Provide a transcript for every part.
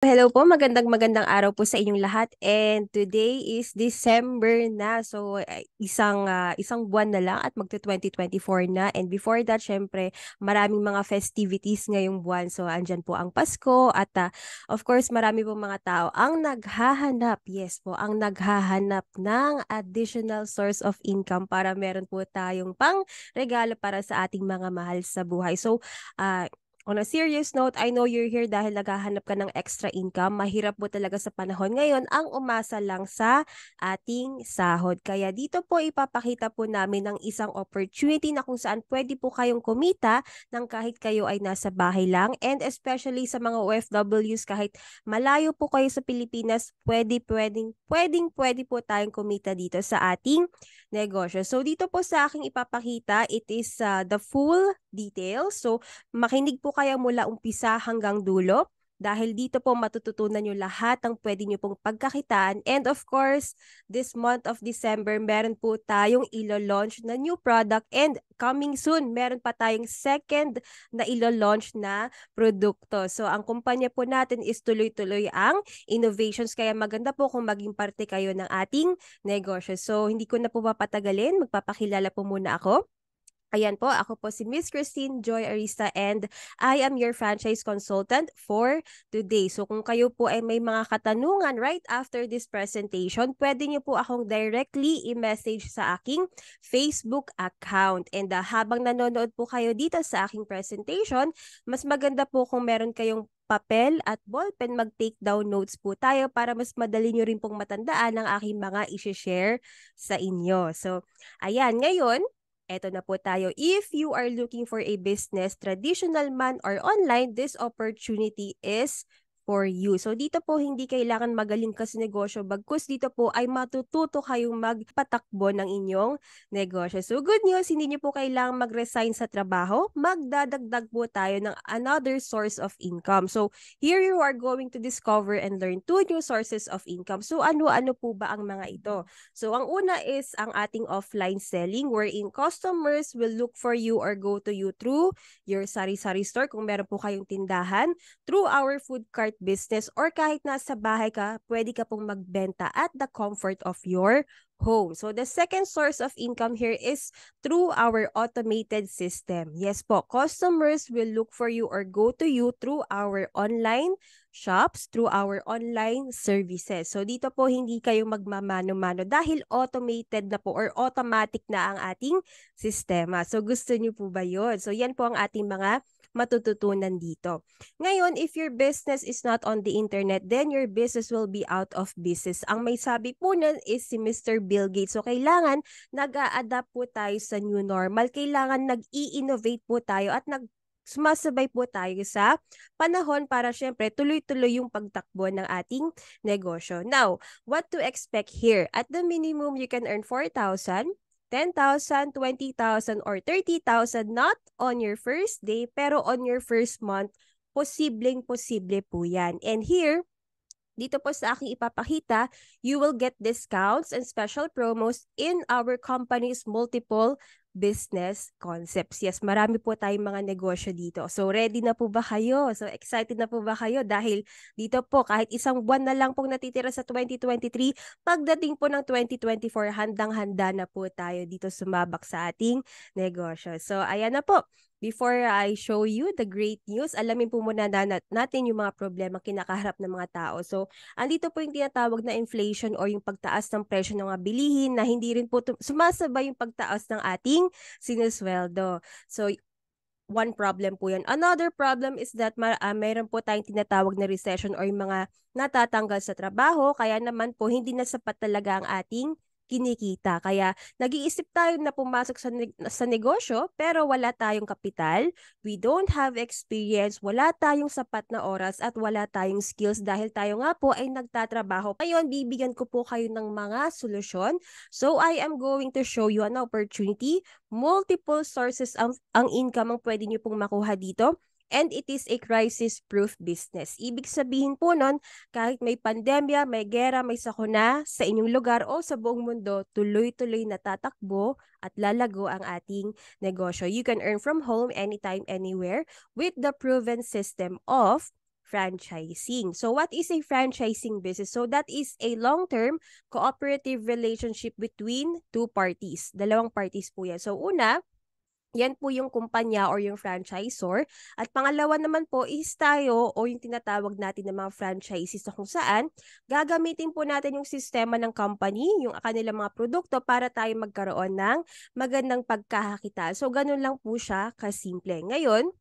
Hello po, magandang magandang araw po sa inyong lahat and today is December na so eh, isang uh, isang buwan na lang at magto 2024 na and before that syempre maraming mga festivities ngayong buwan so andyan po ang Pasko at uh, of course marami po mga tao ang naghahanap yes po ang naghahanap ng additional source of income para meron po tayong pang regalo para sa ating mga mahal sa buhay so uh, On a serious note, I know you're here dahil naghahanap ka ng extra income. Mahirap mo talaga sa panahon ngayon ang umasa lang sa ating sahod. Kaya dito po ipapakita po namin ang isang opportunity na kung saan pwede po kayong kumita ng kahit kayo ay nasa bahay lang. And especially sa mga OFWs, kahit malayo po kayo sa Pilipinas, pwede, pwede, pwedeng, pwede po tayong kumita dito sa ating negosyo. So dito po sa aking ipapakita, it is uh, the full details. So, makinig po kayo mula umpisa hanggang dulo dahil dito po matututunan nyo lahat ang pwede nyo pong pagkakitaan. And of course, this month of December, meron po tayong ilo-launch na new product and coming soon, meron pa tayong second na ilo-launch na produkto. So, ang kumpanya po natin is tuloy-tuloy ang innovations. Kaya maganda po kung maging parte kayo ng ating negosyo. So, hindi ko na po papatagalin. Magpapakilala po muna ako. Ayan po, ako po si Miss Christine Joy Arista and I am your franchise consultant for today. So kung kayo po ay may mga katanungan right after this presentation, pwede niyo po akong directly i-message sa aking Facebook account. And uh, habang nanonood po kayo dito sa aking presentation, mas maganda po kung meron kayong papel at ballpen, mag-take down notes po tayo para mas madali nyo rin pong matandaan ang aking mga i share sa inyo. So, ayan, ngayon, Eto na po tayo. If you are looking for a business, traditional man or online, this opportunity is for you. So dito po hindi kailangan magaling ka sa negosyo bagkus dito po ay matututo kayong magpatakbo ng inyong negosyo. So good news, hindi niyo po kailangan mag-resign sa trabaho. Magdadagdag po tayo ng another source of income. So here you are going to discover and learn two new sources of income. So ano-ano po ba ang mga ito? So ang una is ang ating offline selling wherein customers will look for you or go to you through your sari-sari store kung meron po kayong tindahan, through our food cart business, or kahit nasa bahay ka, pwede ka pong magbenta at the comfort of your home. So the second source of income here is through our automated system. Yes po, customers will look for you or go to you through our online shops, through our online services. So dito po hindi kayo magmamano-mano dahil automated na po or automatic na ang ating sistema. So gusto niyo po ba 'yon? So yan po ang ating mga matututunan dito. Ngayon, if your business is not on the internet, then your business will be out of business. Ang may sabi po nun is si Mr. Bill Gates. So, kailangan nag-a-adapt po tayo sa new normal. Kailangan nag-i-innovate po tayo at nag sumasabay po tayo sa panahon para syempre tuloy-tuloy yung pagtakbo ng ating negosyo. Now, what to expect here? At the minimum, you can earn 4,000 10,000, 20,000, or 30,000 not on your first day, pero on your first month, posibleng posible po yan. And here, dito po sa aking ipapakita, you will get discounts and special promos in our company's multiple business concepts. Yes, marami po tayong mga negosyo dito. So, ready na po ba kayo? So, excited na po ba kayo? Dahil dito po, kahit isang buwan na lang pong natitira sa 2023, pagdating po ng 2024, handang-handa na po tayo dito sumabak sa ating negosyo. So, ayan na po. Before I show you the great news, alamin po muna natin yung mga problema kinakaharap ng mga tao. So, andito po yung tinatawag na inflation or yung pagtaas ng presyo ng mga bilihin na hindi rin po sumasabay yung pagtaas ng ating sinusweldo. So, one problem po yan. Another problem is that ma- uh, mayroon po tayong tinatawag na recession or yung mga natatanggal sa trabaho, kaya naman po hindi na sapat talaga ang ating kinikita. Kaya nag-iisip tayo na pumasok sa, sa negosyo pero wala tayong kapital, we don't have experience, wala tayong sapat na oras at wala tayong skills dahil tayo nga po ay nagtatrabaho. Ngayon, bibigyan ko po kayo ng mga solusyon. So I am going to show you an opportunity, multiple sources ang, ang income ang pwede nyo pong makuha dito and it is a crisis-proof business. Ibig sabihin po nun, kahit may pandemya, may gera, may sakuna sa inyong lugar o sa buong mundo, tuloy-tuloy natatakbo at lalago ang ating negosyo. You can earn from home anytime, anywhere with the proven system of franchising. So what is a franchising business? So that is a long-term cooperative relationship between two parties. Dalawang parties po yan. So una, yan po yung kumpanya or yung franchisor. At pangalawa naman po is tayo o yung tinatawag natin ng mga franchises na kung saan gagamitin po natin yung sistema ng company, yung kanilang mga produkto para tayo magkaroon ng magandang pagkakakita. So, ganun lang po siya kasimple. Ngayon,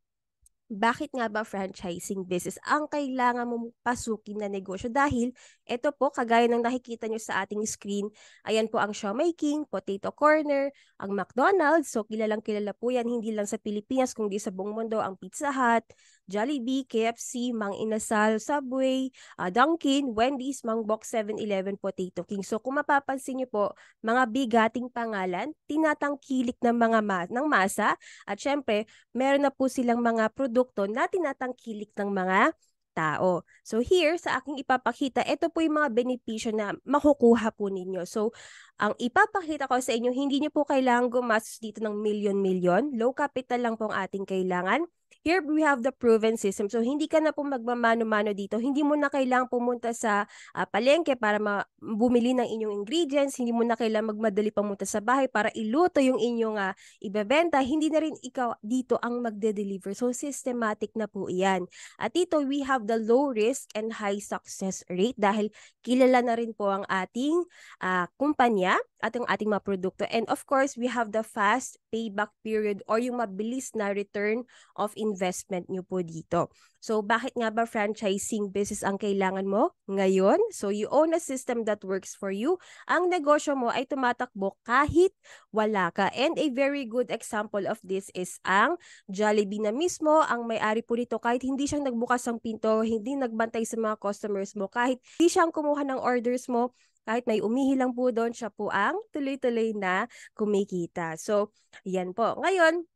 bakit nga ba franchising business ang kailangan mong pasukin na negosyo? Dahil ito po, kagaya ng nakikita nyo sa ating screen, ayan po ang shawmaking, potato corner, ang McDonald's, so kilalang kilala po yan, hindi lang sa Pilipinas, kundi sa buong mundo, ang Pizza Hut, Jollibee, KFC, Mang Inasal, Subway, uh, Dunkin, Wendy's, Mang Box 7-Eleven, Potato King. So kung mapapansin nyo po, mga bigating pangalan, tinatangkilik ng mga ma- ng masa, at syempre, meron na po silang mga produkto produkto na tinatangkilik ng mga tao. So here, sa aking ipapakita, ito po yung mga benepisyo na makukuha po ninyo. So, ang ipapakita ko sa inyo, hindi nyo po kailangan gumastos dito ng milyon-milyon. Low capital lang po ang ating kailangan here we have the proven system. So, hindi ka na po magmamano-mano dito. Hindi mo na kailang pumunta sa uh, palengke para ma- bumili ng inyong ingredients. Hindi mo na kailang magmadali pamunta sa bahay para iluto yung inyong uh, ibebenta. Hindi na rin ikaw dito ang magde-deliver. So, systematic na po iyan. At dito, we have the low risk and high success rate dahil kilala na rin po ang ating uh, kumpanya at ang ating mga produkto. And of course, we have the fast payback period or yung mabilis na return of investment investment nyo po dito. So, bakit nga ba franchising business ang kailangan mo ngayon? So, you own a system that works for you. Ang negosyo mo ay tumatakbo kahit wala ka. And a very good example of this is ang Jollibee na mismo, ang may-ari po nito kahit hindi siyang nagbukas ng pinto, hindi nagbantay sa mga customers mo, kahit hindi siyang kumuha ng orders mo, kahit may umihi lang po doon, siya po ang tuloy-tuloy na kumikita. So, yan po. Ngayon,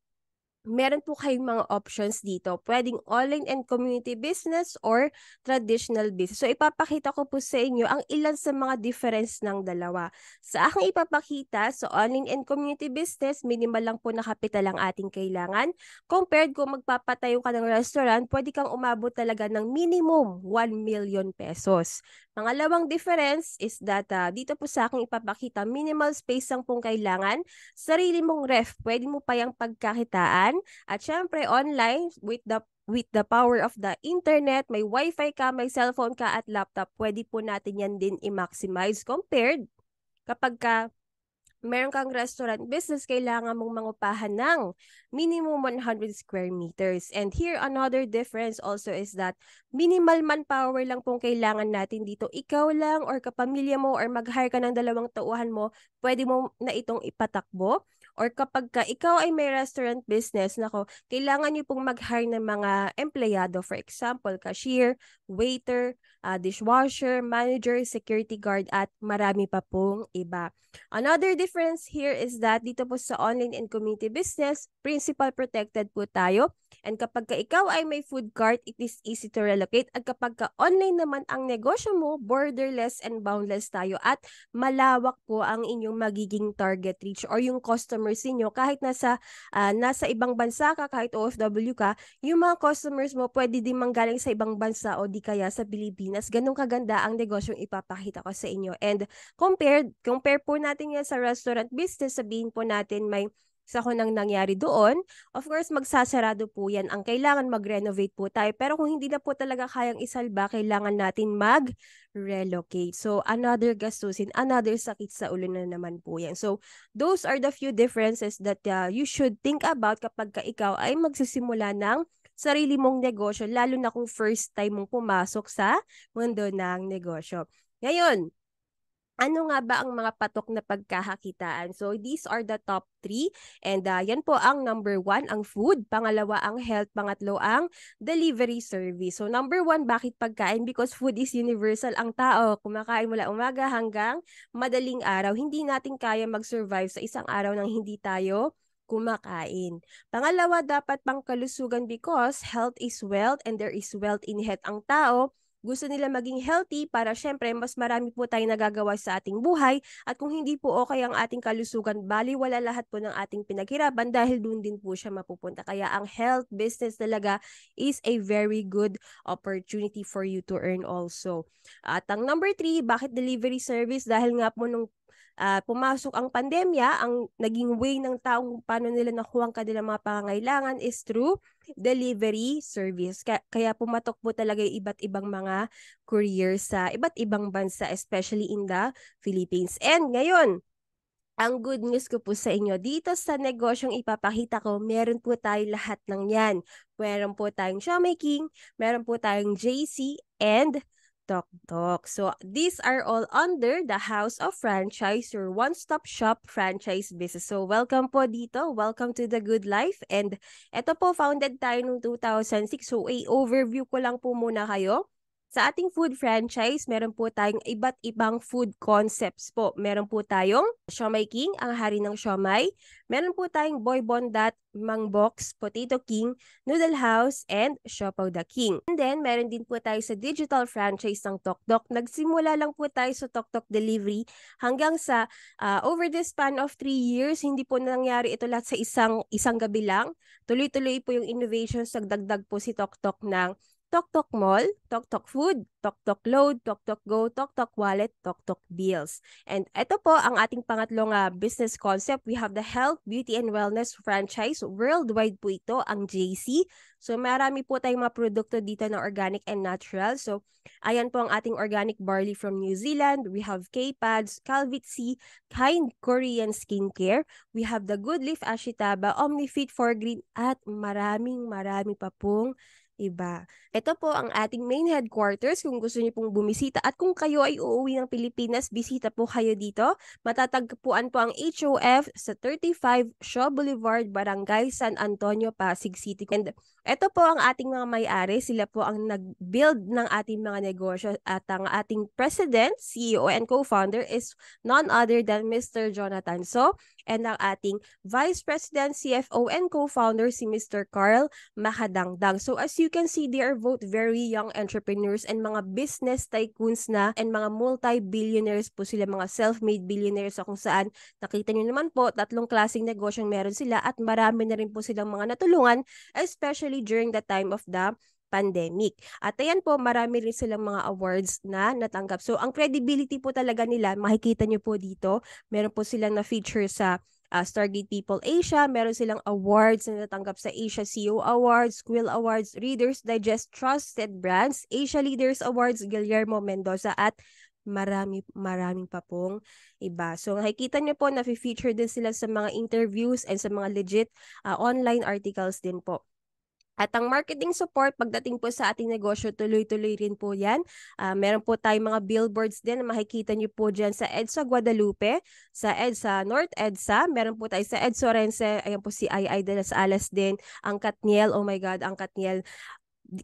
meron po kayong mga options dito. Pwedeng online and community business or traditional business. So, ipapakita ko po sa inyo ang ilan sa mga difference ng dalawa. Sa aking ipapakita, so online and community business, minimal lang po na kapital ang ating kailangan. Compared kung magpapatayo ka ng restaurant, pwede kang umabot talaga ng minimum 1 million pesos. Pangalawang difference is that uh, dito po sa akin ipapakita minimal space ang pong kailangan. Sarili mong ref, pwede mo pa yung pagkakitaan yan. At syempre, online with the with the power of the internet, may wifi ka, may cellphone ka at laptop, pwede po natin yan din i-maximize compared kapag ka meron kang restaurant business, kailangan mong mangupahan ng minimum 100 square meters. And here, another difference also is that minimal manpower lang pong kailangan natin dito. Ikaw lang or kapamilya mo or mag-hire ka ng dalawang tauhan mo, pwede mo na itong ipatakbo or kapag ka ikaw ay may restaurant business, nako, kailangan niyo pong mag-hire ng mga empleyado. For example, cashier, waiter, uh, dishwasher, manager, security guard, at marami pa pong iba. Another difference here is that dito po sa online and community business, principal protected po tayo And kapag ka ikaw ay may food cart, it is easy to relocate. At kapag ka online naman ang negosyo mo, borderless and boundless tayo at malawak po ang inyong magiging target reach or yung customers ninyo kahit nasa uh, nasa ibang bansa ka, kahit OFW ka, yung mga customers mo pwede din manggaling sa ibang bansa o di kaya sa Pilipinas. Ganun kaganda ang negosyong ipapakita ko sa inyo. And compared, compare po natin yan sa restaurant business, sabihin po natin may sa kung nang nangyari doon, of course, magsasarado po yan. Ang kailangan mag-renovate po tayo. Pero kung hindi na po talaga kayang isalba, kailangan natin mag-relocate. So, another gastusin, another sakit sa ulo na naman po yan. So, those are the few differences that uh, you should think about kapag ka ikaw ay magsisimula ng sarili mong negosyo, lalo na kung first time mong pumasok sa mundo ng negosyo. Ngayon, ano nga ba ang mga patok na pagkakakitaan? So, these are the top three. And uh, yan po ang number one, ang food. Pangalawa, ang health. Pangatlo, ang delivery service. So, number one, bakit pagkain? Because food is universal. Ang tao, kumakain mula umaga hanggang madaling araw. Hindi natin kaya mag-survive sa isang araw nang hindi tayo kumakain. Pangalawa, dapat pangkalusugan because health is wealth and there is wealth in health. Ang tao, gusto nila maging healthy para syempre mas marami po tayong nagagawa sa ating buhay at kung hindi po okay ang ating kalusugan, bali wala lahat po ng ating pinaghirapan dahil doon din po siya mapupunta. Kaya ang health business talaga is a very good opportunity for you to earn also. At ang number three, bakit delivery service? Dahil nga po nung uh, pumasok ang pandemya, ang naging way ng taong paano nila nakuha ang kanilang mga pangangailangan is through delivery service. Kaya, pumatok po talaga yung iba't ibang mga courier sa iba't ibang bansa, especially in the Philippines. And ngayon, ang good news ko po sa inyo, dito sa negosyong ipapakita ko, meron po tayo lahat ng yan. Meron po tayong shopmaking, meron po tayong JC, and Tok Tok. So these are all under the House of Franchise, your one-stop shop franchise business. So welcome po dito, welcome to the good life. And ito po, founded tayo noong 2006. So a overview ko lang po muna kayo sa ating food franchise, meron po tayong iba't ibang food concepts po. Meron po tayong Siomay King, ang hari ng siomay. Meron po tayong Boy Bondat, Mangbox, Potato King, Noodle House, and Siopaw the King. And then, meron din po tayo sa digital franchise ng Toktok. Nagsimula lang po tayo sa Toktok Delivery hanggang sa uh, over the span of 3 years, hindi po nangyari ito lahat sa isang, isang gabi lang. Tuloy-tuloy po yung innovations, nagdagdag po si Toktok ng TokTok Mall, TokTok Food, TokTok Load, TokTok Go, TokTok Wallet, TokTok Deals. And ito po ang ating pangatlong uh, business concept. We have the health, beauty, and wellness franchise. Worldwide po ito, ang JC. So marami po tayong mga produkto dito na organic and natural. So ayan po ang ating organic barley from New Zealand. We have K-Pads, Calvitzy, Kind Korean Skincare. We have the Good Leaf Ashitaba, OmniFit for Green, at maraming maraming pa pong Iba. Ito po ang ating main headquarters kung gusto niyo pong bumisita at kung kayo ay uuwi ng Pilipinas, bisita po kayo dito. Matatagpuan po ang HOF sa 35 Shaw Boulevard, Barangay San Antonio, Pasig City. And ito po ang ating mga may-ari, sila po ang nag-build ng ating mga negosyo at ang ating president, CEO and co-founder is none other than Mr. Jonathan. So, and ang ating Vice President, CFO, and co-founder si Mr. Carl Makadangdang. So as you can see, they are both very young entrepreneurs and mga business tycoons na and mga multi-billionaires po sila, mga self-made billionaires kung saan nakita nyo naman po, tatlong klaseng negosyong meron sila at marami na rin po silang mga natulungan, especially during the time of the pandemic. At ayan po, marami rin silang mga awards na natanggap. So, ang credibility po talaga nila, makikita nyo po dito, meron po silang na-feature sa uh, Stargate People Asia. Meron silang awards na natanggap sa Asia CEO Awards, Quill Awards, Readers Digest Trusted Brands, Asia Leaders Awards, Guillermo Mendoza at marami maraming pa pong iba. So nakikita niyo po na feature din sila sa mga interviews and sa mga legit uh, online articles din po. At ang marketing support, pagdating po sa ating negosyo, tuloy-tuloy rin po yan. Uh, meron po tayong mga billboards din na makikita niyo po dyan sa EDSA Guadalupe, sa EDSA North EDSA. Meron po tayo sa EDSA Rense. Ayan po si Ai de las Alas din. Ang Katniel, oh my God, ang Katniel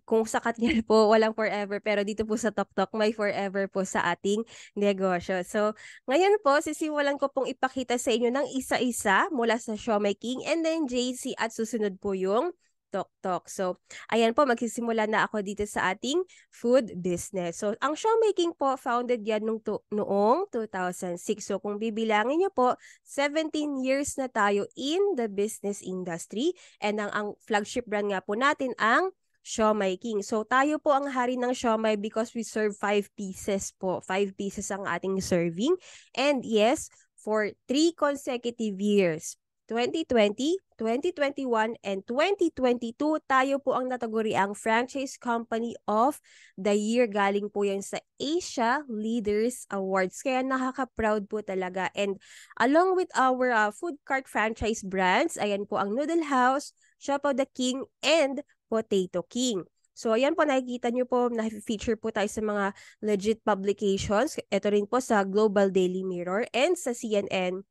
kung sa Katniel po, walang forever. Pero dito po sa TokTok, may forever po sa ating negosyo. So, ngayon po, sisimulan ko pong ipakita sa inyo ng isa-isa mula sa Showmaking and then JC at susunod po yung Tok Tok. So, ayan po, magsisimula na ako dito sa ating food business. So, ang showmaking po, founded yan nung to- noong 2006. So, kung bibilangin niyo po, 17 years na tayo in the business industry. And ang, ang flagship brand nga po natin ang Shomai King. So, tayo po ang hari ng Shomai because we serve five pieces po. Five pieces ang ating serving. And yes, for three consecutive years, 2020, 2021, and 2022, tayo po ang nataguriang Franchise Company of the Year. Galing po yan sa Asia Leaders Awards. Kaya nakaka-proud po talaga. And along with our uh, food cart franchise brands, ayan po ang Noodle House, of the King, and Potato King. So, ayan po, nakikita nyo po, na-feature po tayo sa mga legit publications. Ito rin po sa Global Daily Mirror and sa CNN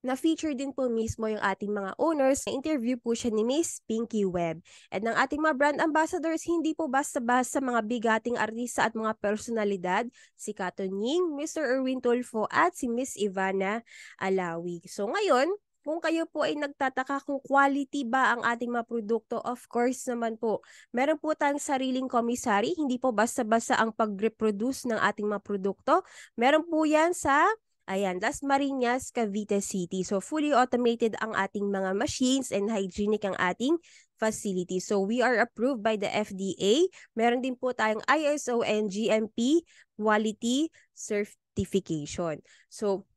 na-feature din po mismo yung ating mga owners. Na-interview po siya ni Miss Pinky Webb. At ng ating mga brand ambassadors, hindi po basta-basta mga bigating artista at mga personalidad. Si Katon Ying, Mr. Erwin Tolfo, at si Miss Ivana Alawi. So ngayon, kung kayo po ay nagtataka kung quality ba ang ating mga produkto, of course naman po. Meron po tayong sariling komisari, hindi po basta-basta ang pag-reproduce ng ating mga produkto. Meron po yan sa Ayan, Las Marinas, Cavite City. So fully automated ang ating mga machines and hygienic ang ating facility. So we are approved by the FDA. Meron din po tayong ISO and GMP quality certification. So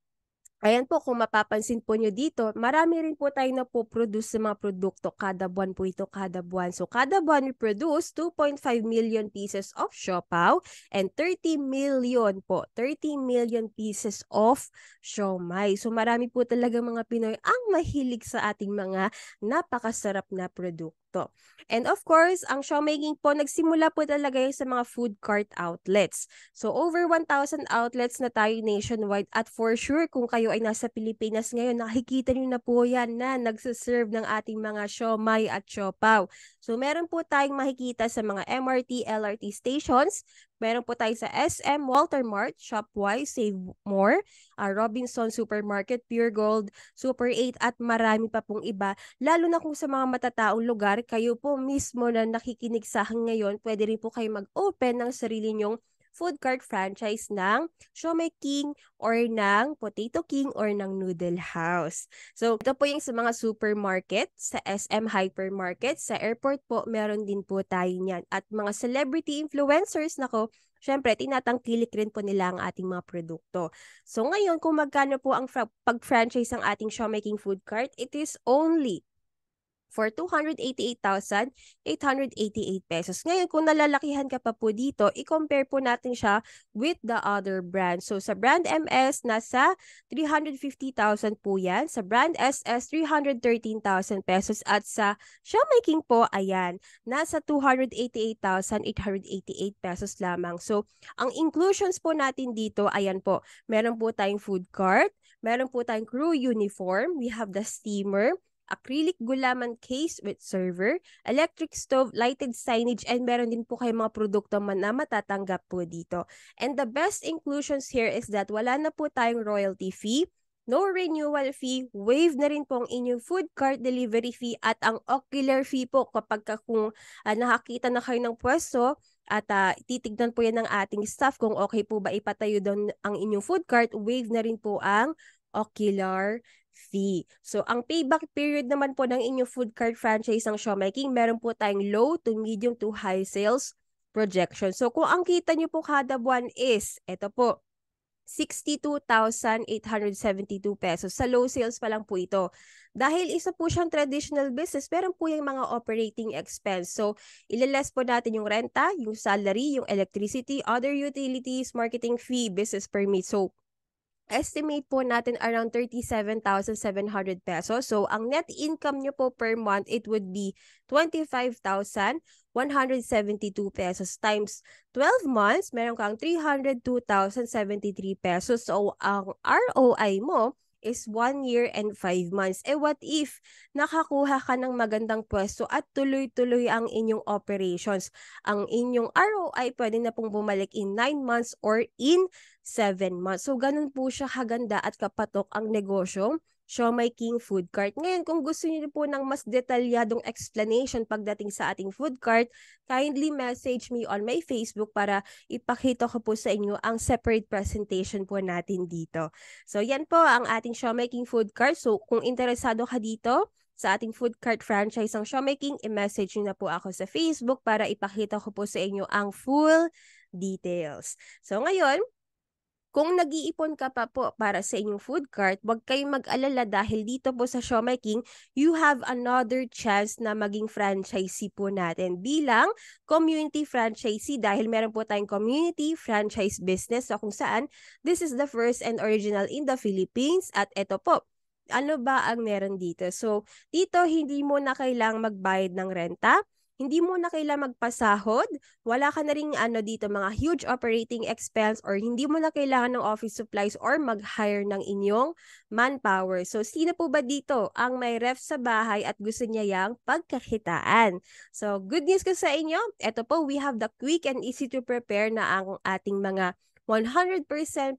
Ayan po, kung mapapansin po nyo dito, marami rin po tayo na po produce sa mga produkto. Kada buwan po ito, kada buwan. So, kada buwan we produce 2.5 million pieces of siopaw and 30 million po, 30 million pieces of siomay. So, marami po talaga mga Pinoy ang mahilig sa ating mga napakasarap na produkto produkto. And of course, ang shawmaking po nagsimula po talaga sa mga food cart outlets. So over 1,000 outlets na tayo nationwide at for sure kung kayo ay nasa Pilipinas ngayon, nakikita niyo na po yan na nagsiserve ng ating mga siomay at siopaw. So meron po tayong makikita sa mga MRT, LRT stations. Meron po tayo sa SM, Walter Mart, Shopwise, Save More, uh, Robinson Supermarket, Pure Gold, Super 8 at marami pa pong iba. Lalo na kung sa mga matataong lugar, kayo po mismo na nakikinig sa akin ngayon, pwede rin po kayo mag-open ng sarili nyong food cart franchise ng Shome King or ng Potato King or ng Noodle House. So, ito po yung sa mga supermarket, sa SM Hypermarket, sa airport po, meron din po tayo niyan. At mga celebrity influencers, nako, syempre, tinatangkilik rin po nila ang ating mga produkto. So ngayon, kung magkano po ang fra- pag-franchise ng ating shopmaking food cart, it is only for 288,888 pesos. Ngayon, kung nalalakihan ka pa po dito, i-compare po natin siya with the other brand. So, sa brand MS, nasa 350,000 po yan. Sa brand SS, 313,000 pesos. At sa Showmaking po, ayan, nasa 288,888 pesos lamang. So, ang inclusions po natin dito, ayan po, meron po tayong food cart, meron po tayong crew uniform, we have the steamer, acrylic gulaman case with server, electric stove, lighted signage, and meron din po kayong mga produkto man na matatanggap po dito. And the best inclusions here is that wala na po tayong royalty fee, no renewal fee, waive na rin po ang inyong food cart delivery fee at ang ocular fee po kapag kung uh, nakakita na kayo ng pwesto at uh, titignan po yan ng ating staff kung okay po ba ipatayo doon ang inyong food cart, waive na rin po ang ocular fee. So, ang payback period naman po ng inyong food cart franchise ng Showmaking, meron po tayong low to medium to high sales projection. So, kung ang kita nyo po kada buwan is, ito po, 62,872 pesos. Sa low sales pa lang po ito. Dahil isa po siyang traditional business, meron po yung mga operating expense. So, ililess po natin yung renta, yung salary, yung electricity, other utilities, marketing fee, business permit. So, estimate po natin around 37,700 pesos. So, ang net income nyo po per month, it would be 25,172 pesos times 12 months, meron kang 302,073 pesos. So, ang ROI mo is 1 year and 5 months. Eh what if nakakuha ka ng magandang pwesto at tuloy-tuloy ang inyong operations? Ang inyong ROI pwede na pong bumalik in 9 months or in 7 months. So ganun po siya kaganda at kapatok ang negosyo Shomai King Food Cart. Ngayon, kung gusto niyo po ng mas detalyadong explanation pagdating sa ating food cart, kindly message me on my Facebook para ipakita ko po sa inyo ang separate presentation po natin dito. So, yan po ang ating Shomai King Food Cart. So, kung interesado ka dito, sa ating food cart franchise ng Showmaking, i-message niyo na po ako sa Facebook para ipakita ko po sa inyo ang full details. So ngayon, kung nag-iipon ka pa po para sa inyong food cart, huwag kayong mag-alala dahil dito po sa Shomai King, you have another chance na maging franchisee po natin bilang community franchisee dahil meron po tayong community franchise business so kung saan this is the first and original in the Philippines at eto po, ano ba ang meron dito? So, dito hindi mo na kailangang magbayad ng renta hindi mo na kailangan magpasahod, wala ka na rin ano dito mga huge operating expense or hindi mo na kailangan ng office supplies or mag-hire ng inyong manpower. So sino po ba dito ang may ref sa bahay at gusto niya yang pagkakitaan? So good news ko sa inyo, ito po we have the quick and easy to prepare na ang ating mga 100%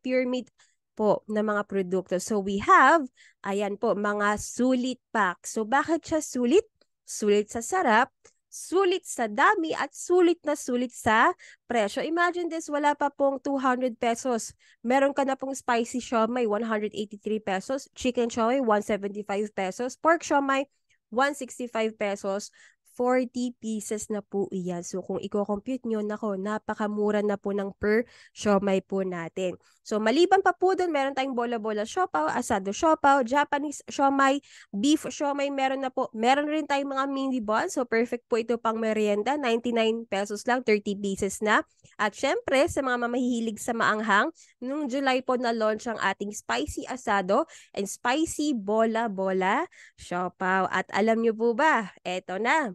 pure meat po na mga produkto. So we have, ayan po, mga sulit pack. So bakit siya sulit? Sulit sa sarap, sulit sa dami at sulit na sulit sa presyo. Imagine this, wala pa pong 200 pesos. Meron ka na pong spicy siomay, 183 pesos. Chicken siomay, 175 pesos. Pork siomay, 165 pesos. 40 pieces na po iyan. So kung i-compute nyo, nako, napakamura na po ng per siomay po natin. So maliban pa po doon, meron tayong bola-bola siopaw, asado siopaw, Japanese siomay, beef siomay, meron na po. Meron rin tayong mga mini ball. So perfect po ito pang merienda, 99 pesos lang, 30 pieces na. At syempre, sa mga mamahihilig sa maanghang, nung July po na launch ang ating spicy asado and spicy bola-bola siopaw. At alam nyo po ba, eto na,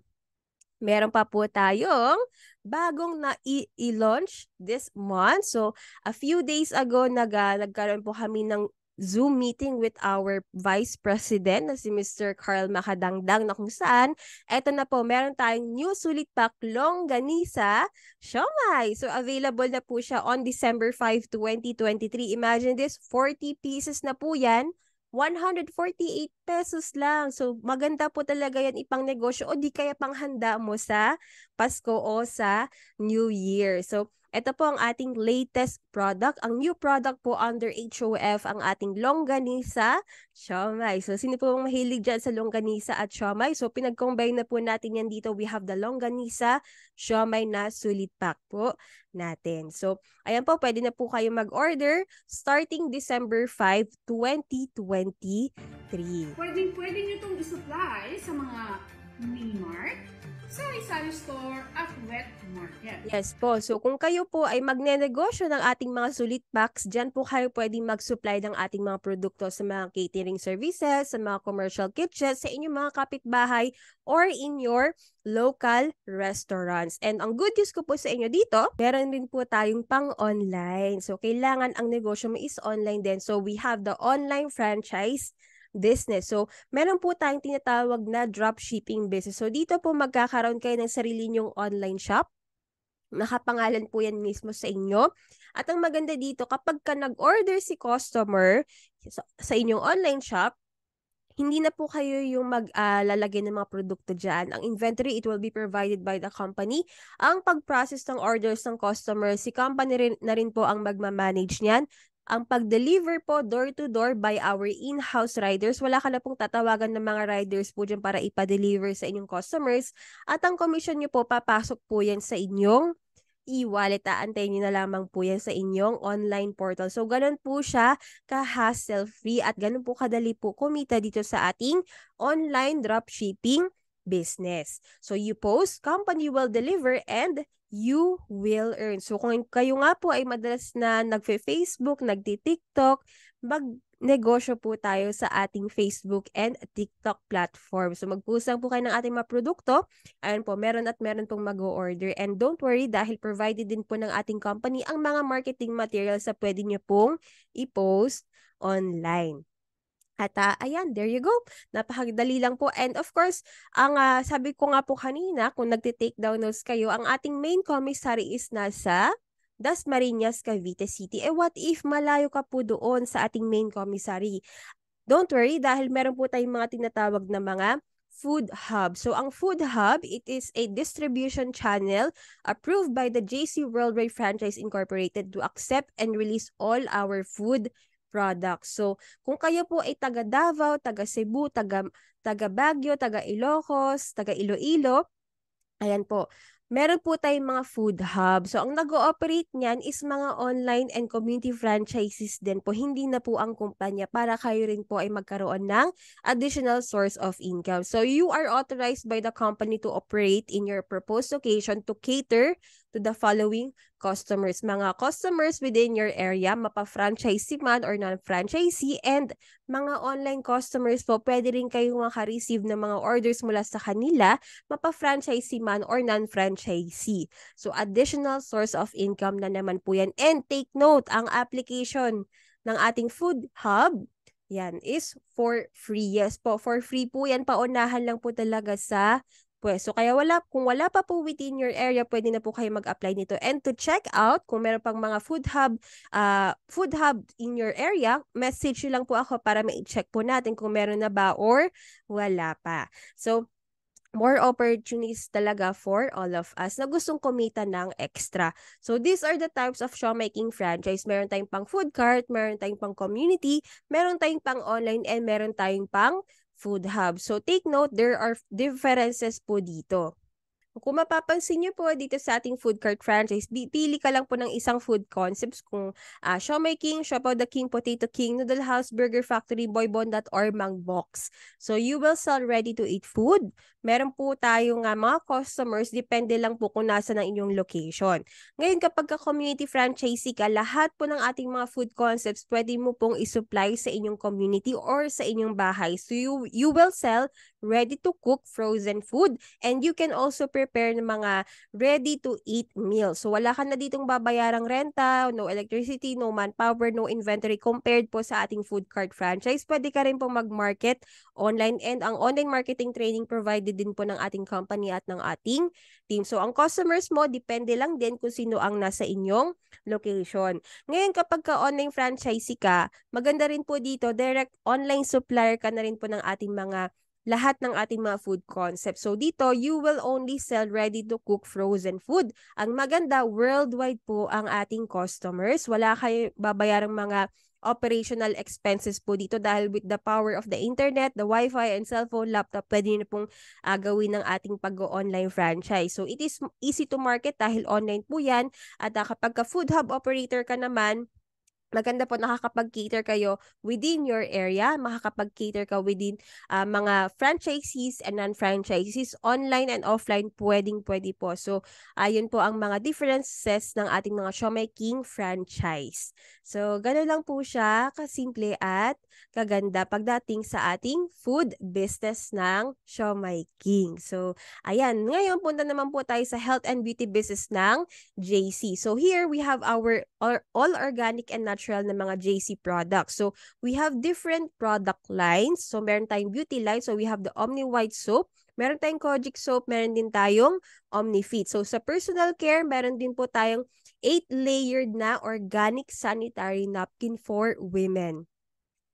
meron pa po tayong bagong na i-launch this month. So, a few days ago, nag, ah, nagkaroon po kami ng Zoom meeting with our Vice President na si Mr. Carl Makadangdang na kung saan, eto na po, meron tayong new sulit pack longganisa siomay. So available na po siya on December 5, 2023. Imagine this, 40 pieces na po yan 148 pesos lang. So, maganda po talaga yan ipang negosyo o di kaya panghanda mo sa Pasko o sa New Year. So, ito po ang ating latest product. Ang new product po under HOF ang ating longganisa siomay. So sino po ang mahilig dyan sa longganisa at siomay? So pinag-combine na po natin yan dito. We have the longganisa siomay na sulit pack po natin. So ayan po, pwede na po kayo mag-order starting December 5, 2023. Pwede, pwede nyo itong isupply sa mga mini-mart sari-sari store at wet market. Yes po. So kung kayo po ay magne-negosyo ng ating mga sulit packs, dyan po kayo pwedeng mag-supply ng ating mga produkto sa mga catering services, sa mga commercial kitchens, sa inyong mga kapitbahay, or in your local restaurants. And ang good news ko po sa inyo dito, meron din po tayong pang-online. So, kailangan ang negosyo mo is online din. So, we have the online franchise business. So, meron po tayong tinatawag na dropshipping business. So, dito po magkakaroon kayo ng sarili nyong online shop. Nakapangalan po yan mismo sa inyo. At ang maganda dito, kapag ka nag-order si customer sa inyong online shop, hindi na po kayo yung maglalagay ah, uh, ng mga produkto dyan. Ang inventory, it will be provided by the company. Ang pag-process ng orders ng customer, si company rin, na rin po ang magmamanage niyan. Ang pag-deliver po door-to-door by our in-house riders, wala ka na pong tatawagan ng mga riders po dyan para ipa-deliver sa inyong customers. At ang commission nyo po, papasok po yan sa inyong e-wallet. Aantayin nyo na lamang po yan sa inyong online portal. So, ganun po siya ka-hassle-free at ganun po kadali po kumita dito sa ating online dropshipping business. So you post, company will deliver, and you will earn. So kung kayo nga po ay madalas na nagfe-Facebook, nagti-TikTok, mag-negosyo po tayo sa ating Facebook and TikTok platform. So magpusang po kayo ng ating mga produkto. Ayun po, meron at meron pong mag-order. And don't worry dahil provided din po ng ating company ang mga marketing materials sa pwede niyo pong i-post online. At uh, ayan, there you go. Napakadali lang po. And of course, ang uh, sabi ko nga po kanina, kung nagte-take down notes kayo, ang ating main commissary is nasa Dasmariñas, Cavite City. Eh what if malayo ka po doon sa ating main commissary? Don't worry dahil meron po tayong mga tinatawag na mga food hub. So ang food hub, it is a distribution channel approved by the JC Worldwide Franchise Incorporated to accept and release all our food products. So, kung kayo po ay taga Davao, taga Cebu, taga, taga Baguio, taga Ilocos, taga Iloilo, ayan po, meron po tayong mga food hub. So, ang nag-ooperate niyan is mga online and community franchises din po. Hindi na po ang kumpanya para kayo rin po ay magkaroon ng additional source of income. So, you are authorized by the company to operate in your proposed location to cater to the following customers. Mga customers within your area, mapa-franchisee man or non-franchisee, and mga online customers po, pwede rin kayong makareceive ng mga orders mula sa kanila, mapa-franchisee man or non-franchisee. So, additional source of income na naman po yan. And take note, ang application ng ating food hub, yan is for free. Yes po, for free po yan. Paunahan lang po talaga sa so Kaya wala, kung wala pa po within your area, pwede na po kayo mag-apply nito. And to check out, kung meron pang mga food hub, uh, food hub in your area, message lang po ako para ma-check po natin kung meron na ba or wala pa. So, more opportunities talaga for all of us na gustong kumita ng extra. So these are the types of shawmaking franchise. Meron tayong pang food cart, meron tayong pang community, meron tayong pang online, and meron tayong pang food hub. So take note, there are differences po dito. Kung mapapansin nyo po dito sa ating food cart franchise, di, pili ka lang po ng isang food concepts kung uh, ah, Shomai King, Shopaw the King, Potato King, Noodle House, Burger Factory, Boy or Mang Box. So you will sell ready-to-eat food. Meron po tayong uh, mga customers, depende lang po kung nasa ng inyong location. Ngayon kapag ka-community franchisee ka, lahat po ng ating mga food concepts pwede mo pong isupply sa inyong community or sa inyong bahay. So you, you will sell ready-to-cook frozen food and you can also prepare mag-prepare ng mga ready-to-eat meals. So wala ka na ditong babayarang renta, no electricity, no manpower, no inventory compared po sa ating food cart franchise. Pwede ka rin po mag-market online and ang online marketing training provided din po ng ating company at ng ating team. So ang customers mo, depende lang din kung sino ang nasa inyong location. Ngayon kapag ka online franchisee ka, maganda rin po dito, direct online supplier ka na rin po ng ating mga lahat ng ating mga food concept. So dito, you will only sell ready to cook frozen food. Ang maganda, worldwide po ang ating customers. Wala kayo babayarang mga operational expenses po dito dahil with the power of the internet, the wifi and cellphone, laptop, pwede na pong uh, gawin ng ating pag-online franchise. So it is easy to market dahil online po yan at uh, kapag ka food hub operator ka naman, maganda po nakakapag-cater kayo within your area, makakapag-cater ka within uh, mga franchises and non franchises online and offline, pwedeng-pwede po. So, ayun uh, po ang mga differences ng ating mga Shomai King franchise. So, gano'n lang po siya, kasimple at kaganda pagdating sa ating food business ng Shomai King. So, ayan, ngayon punta naman po tayo sa health and beauty business ng JC. So, here we have our all, all organic and natural natural na mga JC products. So, we have different product lines. So, meron tayong beauty line. So, we have the Omni White Soap. Meron tayong Kojic Soap. Meron din tayong Omni Fit. So, sa personal care, meron din po tayong 8-layered na organic sanitary napkin for women.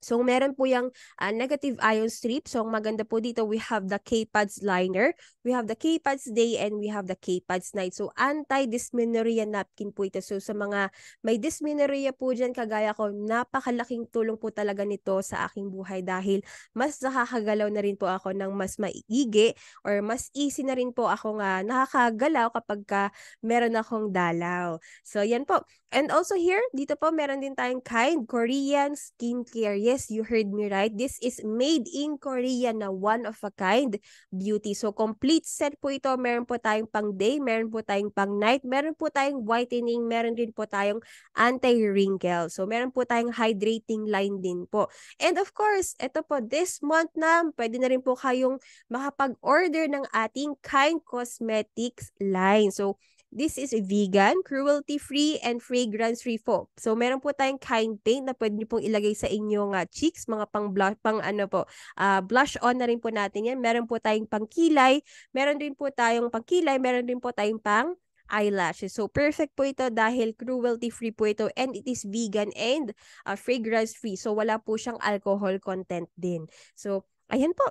So, meron po yung uh, ah, negative ion strip. So, ang maganda po dito, we have the K-PADS liner, we have the K-PADS day, and we have the K-PADS night. So, anti-dysmenorrhea napkin po ito. So, sa mga may dysmenorrhea po dyan, kagaya ko, napakalaking tulong po talaga nito sa aking buhay dahil mas nakakagalaw na rin po ako ng mas maiigi or mas easy na rin po ako nga nakakagalaw kapag ka meron akong dalaw. So, yan po. And also here, dito po meron din tayong kind Korean skincare. Yes, Yes, you heard me right. This is made in Korea na one of a kind beauty. So, complete set po ito. Meron po tayong pang day, meron po tayong pang night, meron po tayong whitening, meron din po tayong anti-wrinkle. So, meron po tayong hydrating line din po. And of course, ito po, this month na, pwede na rin po kayong makapag-order ng ating Kind Cosmetics line. So, This is vegan, cruelty-free, and fragrance-free po. So, meron po tayong kind paint na pwede niyo pong ilagay sa inyong uh, cheeks, mga pang blush, pang ano po, uh, blush on na rin po natin yan. Meron po tayong pang kilay, meron din po tayong pang kilay, meron din po tayong pang eyelashes. So, perfect po ito dahil cruelty-free po ito and it is vegan and uh, fragrance-free. So, wala po siyang alcohol content din. So, ayan po.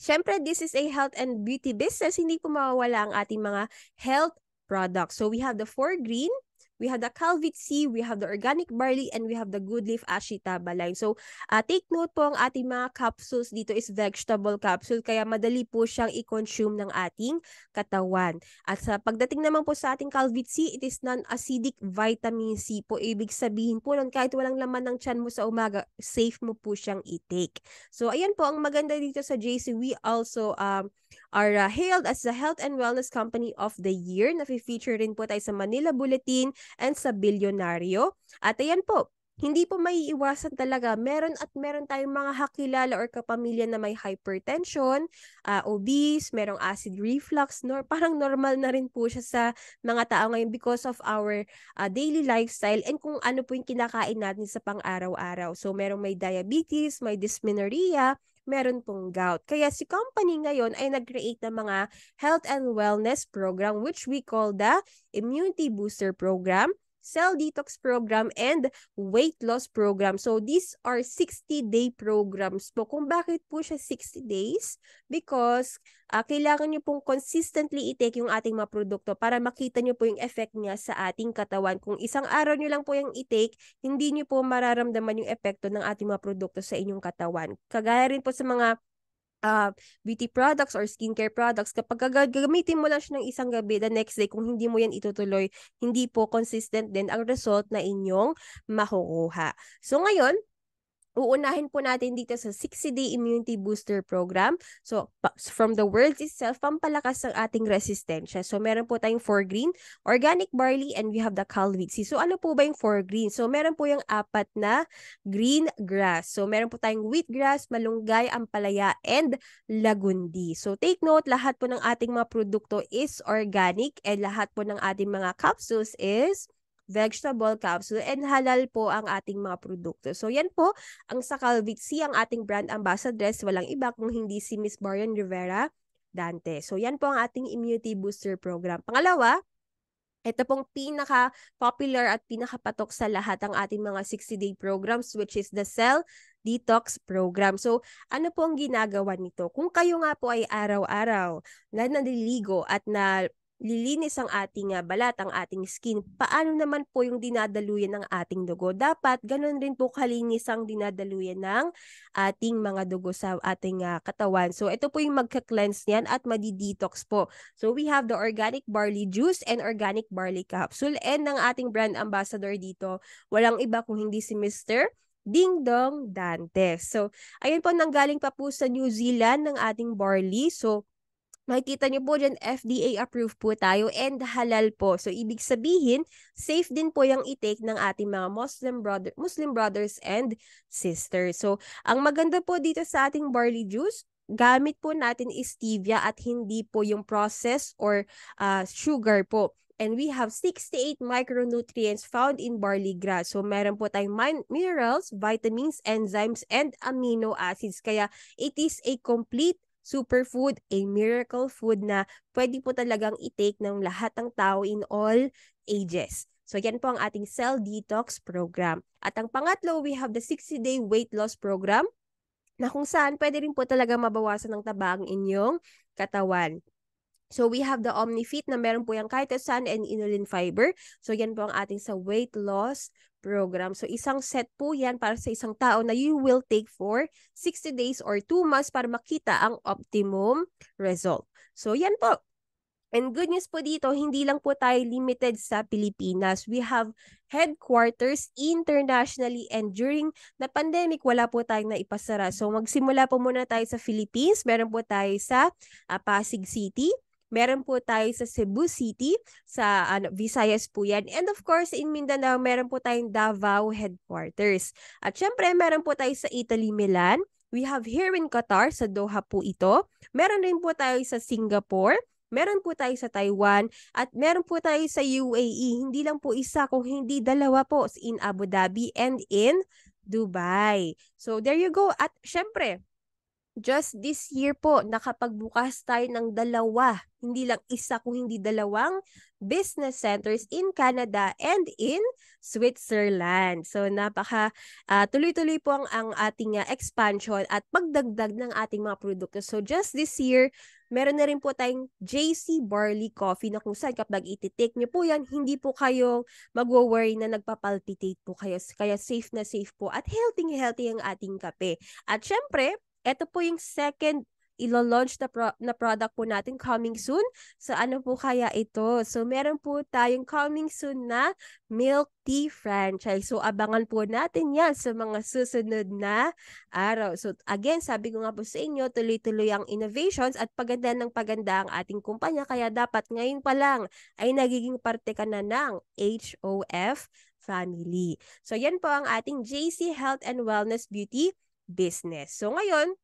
Siyempre, this is a health and beauty business. Hindi po mawawala ang ating mga health products. So we have the four green, we have the Calvit C, we have the organic barley, and we have the good leaf ashitaba line. So, uh, take note po ang ating mga capsules dito is vegetable capsule, kaya madali po siyang i-consume ng ating katawan. At sa pagdating naman po sa ating Calvit C, it is non-acidic vitamin C po. Ibig sabihin po nun, kahit walang laman ng tiyan mo sa umaga, safe mo po siyang i-take. So, ayan po, ang maganda dito sa JC, we also um, are uh, hailed as the Health and Wellness Company of the Year. Nafe-feature rin po tayo sa Manila Bulletin and sa Bilyonaryo. At ayan po, hindi po maiiwasan talaga. Meron at meron tayong mga hakilala or kapamilya na may hypertension, uh, obese, merong acid reflux. Nor parang normal na rin po siya sa mga tao ngayon because of our uh, daily lifestyle and kung ano po yung kinakain natin sa pang-araw-araw. So, merong may diabetes, may dysmenorrhea, meron pong gout. Kaya si company ngayon ay nag-create ng mga health and wellness program which we call the Immunity Booster Program cell detox program, and weight loss program. So these are 60-day programs po. Kung bakit po siya 60 days? Because uh, kailangan nyo pong consistently i-take yung ating mga produkto para makita nyo po yung effect niya sa ating katawan. Kung isang araw nyo lang po yung i-take, hindi nyo po mararamdaman yung epekto ng ating mga produkto sa inyong katawan. Kagaya rin po sa mga uh, beauty products or skincare products, kapag gagamitin mo lang siya ng isang gabi, the next day, kung hindi mo yan itutuloy, hindi po consistent din ang result na inyong makukuha. So ngayon, uunahin po natin dito sa 60-day immunity booster program. So, from the words itself, pampalakas ang ating resistensya. So, meron po tayong 4 green, organic barley, and we have the Calvix. So, ano po ba yung 4 green? So, meron po yung apat na green grass. So, meron po tayong wheatgrass, malunggay, ampalaya, and lagundi. So, take note, lahat po ng ating mga produkto is organic and lahat po ng ating mga capsules is vegetable capsule, and halal po ang ating mga produkto. So yan po, ang sa Calvit Calvitsi, ang ating brand ambassadress, walang iba kung hindi si Miss Marian Rivera Dante. So yan po ang ating immunity booster program. Pangalawa, ito pong pinaka-popular at pinakapatok sa lahat ang ating mga 60-day programs which is the Cell Detox Program. So, ano po ang ginagawa nito? Kung kayo nga po ay araw-araw na naliligo at na lilinis ang ating uh, balat, ang ating skin, paano naman po yung dinadaluyan ng ating dugo? Dapat ganun rin po kalinis ang dinadaluyan ng ating mga dugo sa ating uh, katawan. So ito po yung magka-cleanse niyan at madi-detox po. So we have the organic barley juice and organic barley capsule and ng ating brand ambassador dito, walang iba kung hindi si Mr. Ding Dong Dante. So, ayun po, nanggaling pa po sa New Zealand ng ating barley. So, Makikita nyo po dyan, FDA approved po tayo and halal po. So, ibig sabihin, safe din po yung itake ng ating mga Muslim, brother, Muslim brothers and sisters. So, ang maganda po dito sa ating barley juice, gamit po natin is stevia at hindi po yung process or uh, sugar po and we have 68 micronutrients found in barley grass. So, meron po tayong min- minerals, vitamins, enzymes, and amino acids. Kaya, it is a complete superfood, a miracle food na pwede po talagang i-take ng lahat ng tao in all ages. So yan po ang ating cell detox program. At ang pangatlo, we have the 60-day weight loss program na kung saan pwede rin po talaga mabawasan ng taba ang inyong katawan. So we have the OmniFit na meron po yung chitosan and inulin fiber. So yan po ang ating sa weight loss program. So, isang set po yan para sa isang tao na you will take for 60 days or 2 months para makita ang optimum result. So, yan po. And good news po dito, hindi lang po tayo limited sa Pilipinas. We have headquarters internationally and during the pandemic, wala po tayong naipasara. So magsimula po muna tayo sa Philippines. Meron po tayo sa uh, Pasig City. Meron po tayo sa Cebu City, sa ano, Visayas po yan. And of course, in Mindanao, meron po tayong Davao headquarters. At syempre, meron po tayo sa Italy, Milan. We have here in Qatar, sa Doha po ito. Meron rin po tayo sa Singapore. Meron po tayo sa Taiwan at meron po tayo sa UAE. Hindi lang po isa, kung hindi dalawa po in Abu Dhabi and in Dubai. So there you go. At syempre, just this year po, nakapagbukas tayo ng dalawa, hindi lang isa kung hindi dalawang business centers in Canada and in Switzerland. So napaka uh, tuloy-tuloy po ang, ang ating uh, expansion at pagdagdag ng ating mga produkto. So just this year, meron na rin po tayong JC Barley Coffee na kung saan kapag ititik niyo po yan, hindi po kayo mag worry na nagpapalpitate po kayo. Kaya safe na safe po at healthy healthy ang ating kape. At syempre, ito po yung second ilo-launch na, pro- na product po natin coming soon. So, ano po kaya ito? So, meron po tayong coming soon na milk tea franchise. So, abangan po natin yan sa mga susunod na araw. So, again, sabi ko nga po sa inyo, tuloy-tuloy ang innovations at paganda ng paganda ang ating kumpanya. Kaya dapat ngayon pa lang ay nagiging parte ka na ng HOF family. So, yan po ang ating JC Health and Wellness Beauty business. So ngayon,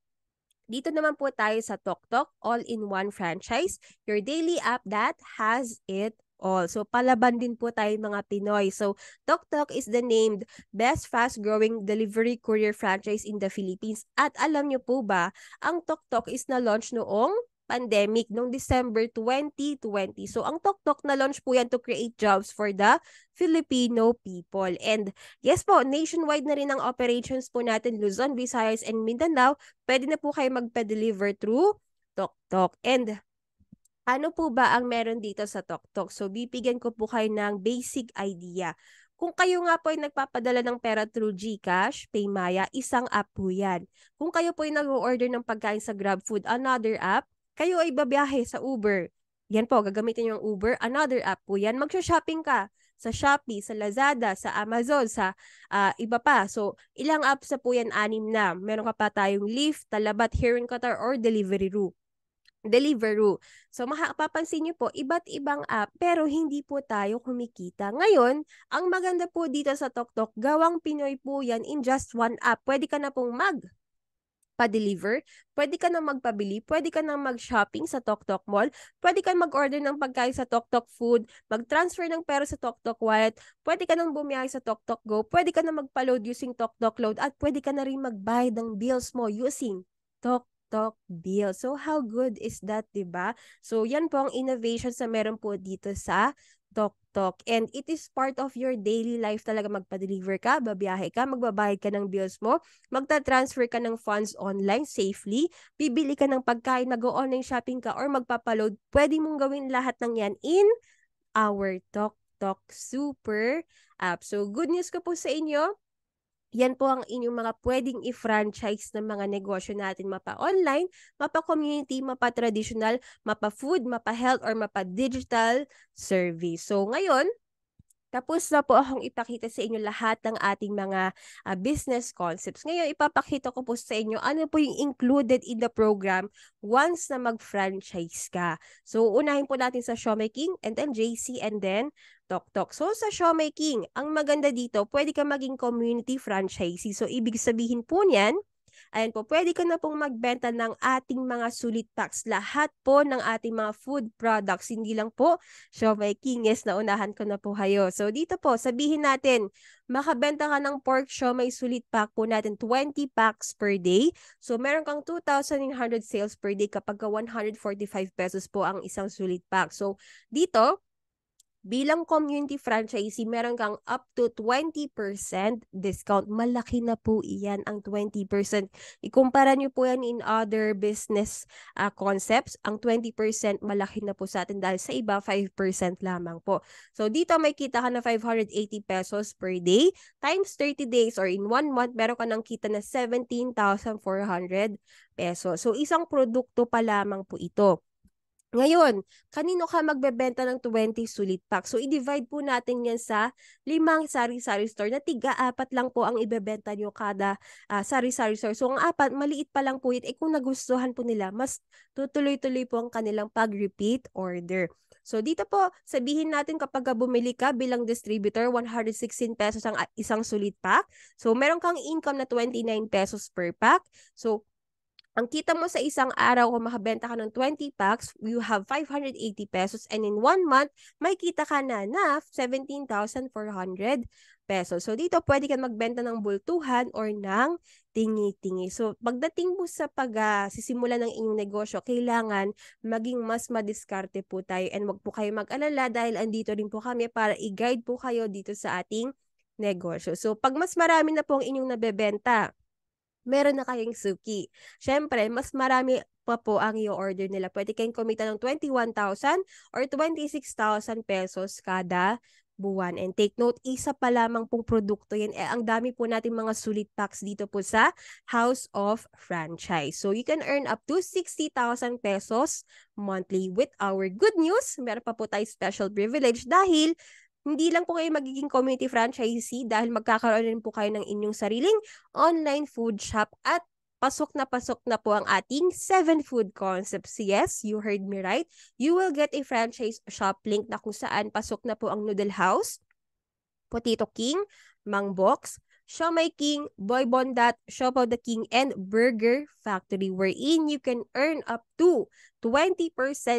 dito naman po tayo sa TokTok All-in-One Franchise, your daily app that has it all. So palaban din po tayo mga Pinoy. So TokTok is the named best fast growing delivery courier franchise in the Philippines. At alam nyo po ba, ang TokTok is na launch noong pandemic noong December 2020. So ang TokTok na launch po yan to create jobs for the Filipino people. And yes po, nationwide na rin ang operations po natin Luzon, Visayas, and Mindanao. Pwede na po kayo magpa-deliver through TokTok. And ano po ba ang meron dito sa TokTok? So bibigyan ko po kayo ng basic idea. Kung kayo nga po ay nagpapadala ng pera through GCash, Paymaya, isang app po yan. Kung kayo po ay nag-order ng pagkain sa GrabFood, another app, kayo ay babiyahe sa Uber. Yan po, gagamitin nyo ang Uber. Another app po yan. Magsha-shopping ka sa Shopee, sa Lazada, sa Amazon, sa uh, iba pa. So, ilang apps na po yan, anim na. Meron ka pa tayong Lyft, Talabat, Here in Qatar, or Deliveroo. Deliveroo. So mapapansin niyo po, iba't ibang app pero hindi po tayo kumikita. Ngayon, ang maganda po dito sa TokTok, gawang Pinoy po yan in just one app. Pwede ka na pong mag pa-deliver, pwede ka nang magpabili, pwede ka nang mag-shopping sa TokTok Mall, pwede ka mag-order ng pagkain sa TokTok Food, mag-transfer ng pera sa TokTok Wallet, pwede ka nang bumiyahe sa TokTok Go, pwede ka nang magpa-load using TokTok Load, at pwede ka na rin mag-buy ng bills mo using TokTok TikTok bill. So, how good is that, di ba? So, yan po ang innovation sa meron po dito sa TokTok. And it is part of your daily life talaga. Magpa-deliver ka, babiyahe ka, magbabayad ka ng bills mo, magta-transfer ka ng funds online safely, bibili ka ng pagkain, mag-online shopping ka, or magpapaload. Pwede mong gawin lahat ng yan in our TokTok Super app. So, good news ko po sa inyo yan po ang inyong mga pwedeng i-franchise ng mga negosyo natin, mapa-online, mapa-community, mapa-traditional, mapa-food, mapa-health, or mapa-digital service. So, ngayon, tapos na po akong ipakita sa inyo lahat ng ating mga uh, business concepts. Ngayon, ipapakita ko po sa inyo ano po yung included in the program once na mag-franchise ka. So, unahin po natin sa Shome King and then JC and then Tok Tok. So sa showmaking, ang maganda dito, pwede ka maging community franchisee. So ibig sabihin po niyan, ayan po, pwede ka na pong magbenta ng ating mga sulit packs. Lahat po ng ating mga food products, hindi lang po showmaking. Yes, naunahan ko na po kayo. So dito po, sabihin natin, makabenta ka ng pork show, sulit pack po natin, 20 packs per day. So, meron kang 2,900 sales per day kapag 145 pesos po ang isang sulit pack. So, dito, bilang community franchisee, meron kang up to 20% discount. Malaki na po iyan ang 20%. Ikumpara nyo po yan in other business uh, concepts. Ang 20% malaki na po sa atin dahil sa iba 5% lamang po. So dito may kita ka na 580 pesos per day times 30 days or in 1 month meron ka nang kita na 17,400 pesos. So isang produkto pa lamang po ito. Ngayon, kanino ka magbebenta ng 20 sulit pack? So, i-divide po natin yan sa limang sari-sari store na tiga-apat lang po ang ibebenta nyo kada uh, sari-sari store. So, ang apat, maliit pa lang po it. Eh, kung nagustuhan po nila, mas tutuloy-tuloy po ang kanilang pag-repeat order. So, dito po, sabihin natin kapag bumili ka bilang distributor, 116 pesos ang ah, isang sulit pack. So, meron kang income na 29 pesos per pack. So, ang kita mo sa isang araw kung makabenta ka ng 20 packs, you have 580 pesos and in one month, may kita ka na na 17,400 pesos. So dito pwede kang magbenta ng bultuhan or ng tingi-tingi. So pagdating mo sa pag uh, ng inyong negosyo, kailangan maging mas madiskarte po tayo and wag po kayo mag-alala dahil andito rin po kami para i-guide po kayo dito sa ating negosyo. So pag mas marami na po ang inyong nabebenta, meron na kayong suki. Siyempre, mas marami pa po ang i-order nila. Pwede kayong kumita ng 21,000 or 26,000 pesos kada buwan. And take note, isa pa lamang pong produkto yan. Eh, ang dami po natin mga sulit packs dito po sa House of Franchise. So, you can earn up to 60,000 pesos monthly with our good news. Meron pa po tayo special privilege dahil hindi lang po kayo magiging community franchisee dahil magkakaroon din po kayo ng inyong sariling online food shop at pasok na pasok na po ang ating 7 food concepts. Yes, you heard me right. You will get a franchise shop link na kung saan pasok na po ang Noodle House, Potato King, Mang Box, Shomai King, Boy Bondat, Shop of the King, and Burger Factory wherein you can earn up to 20%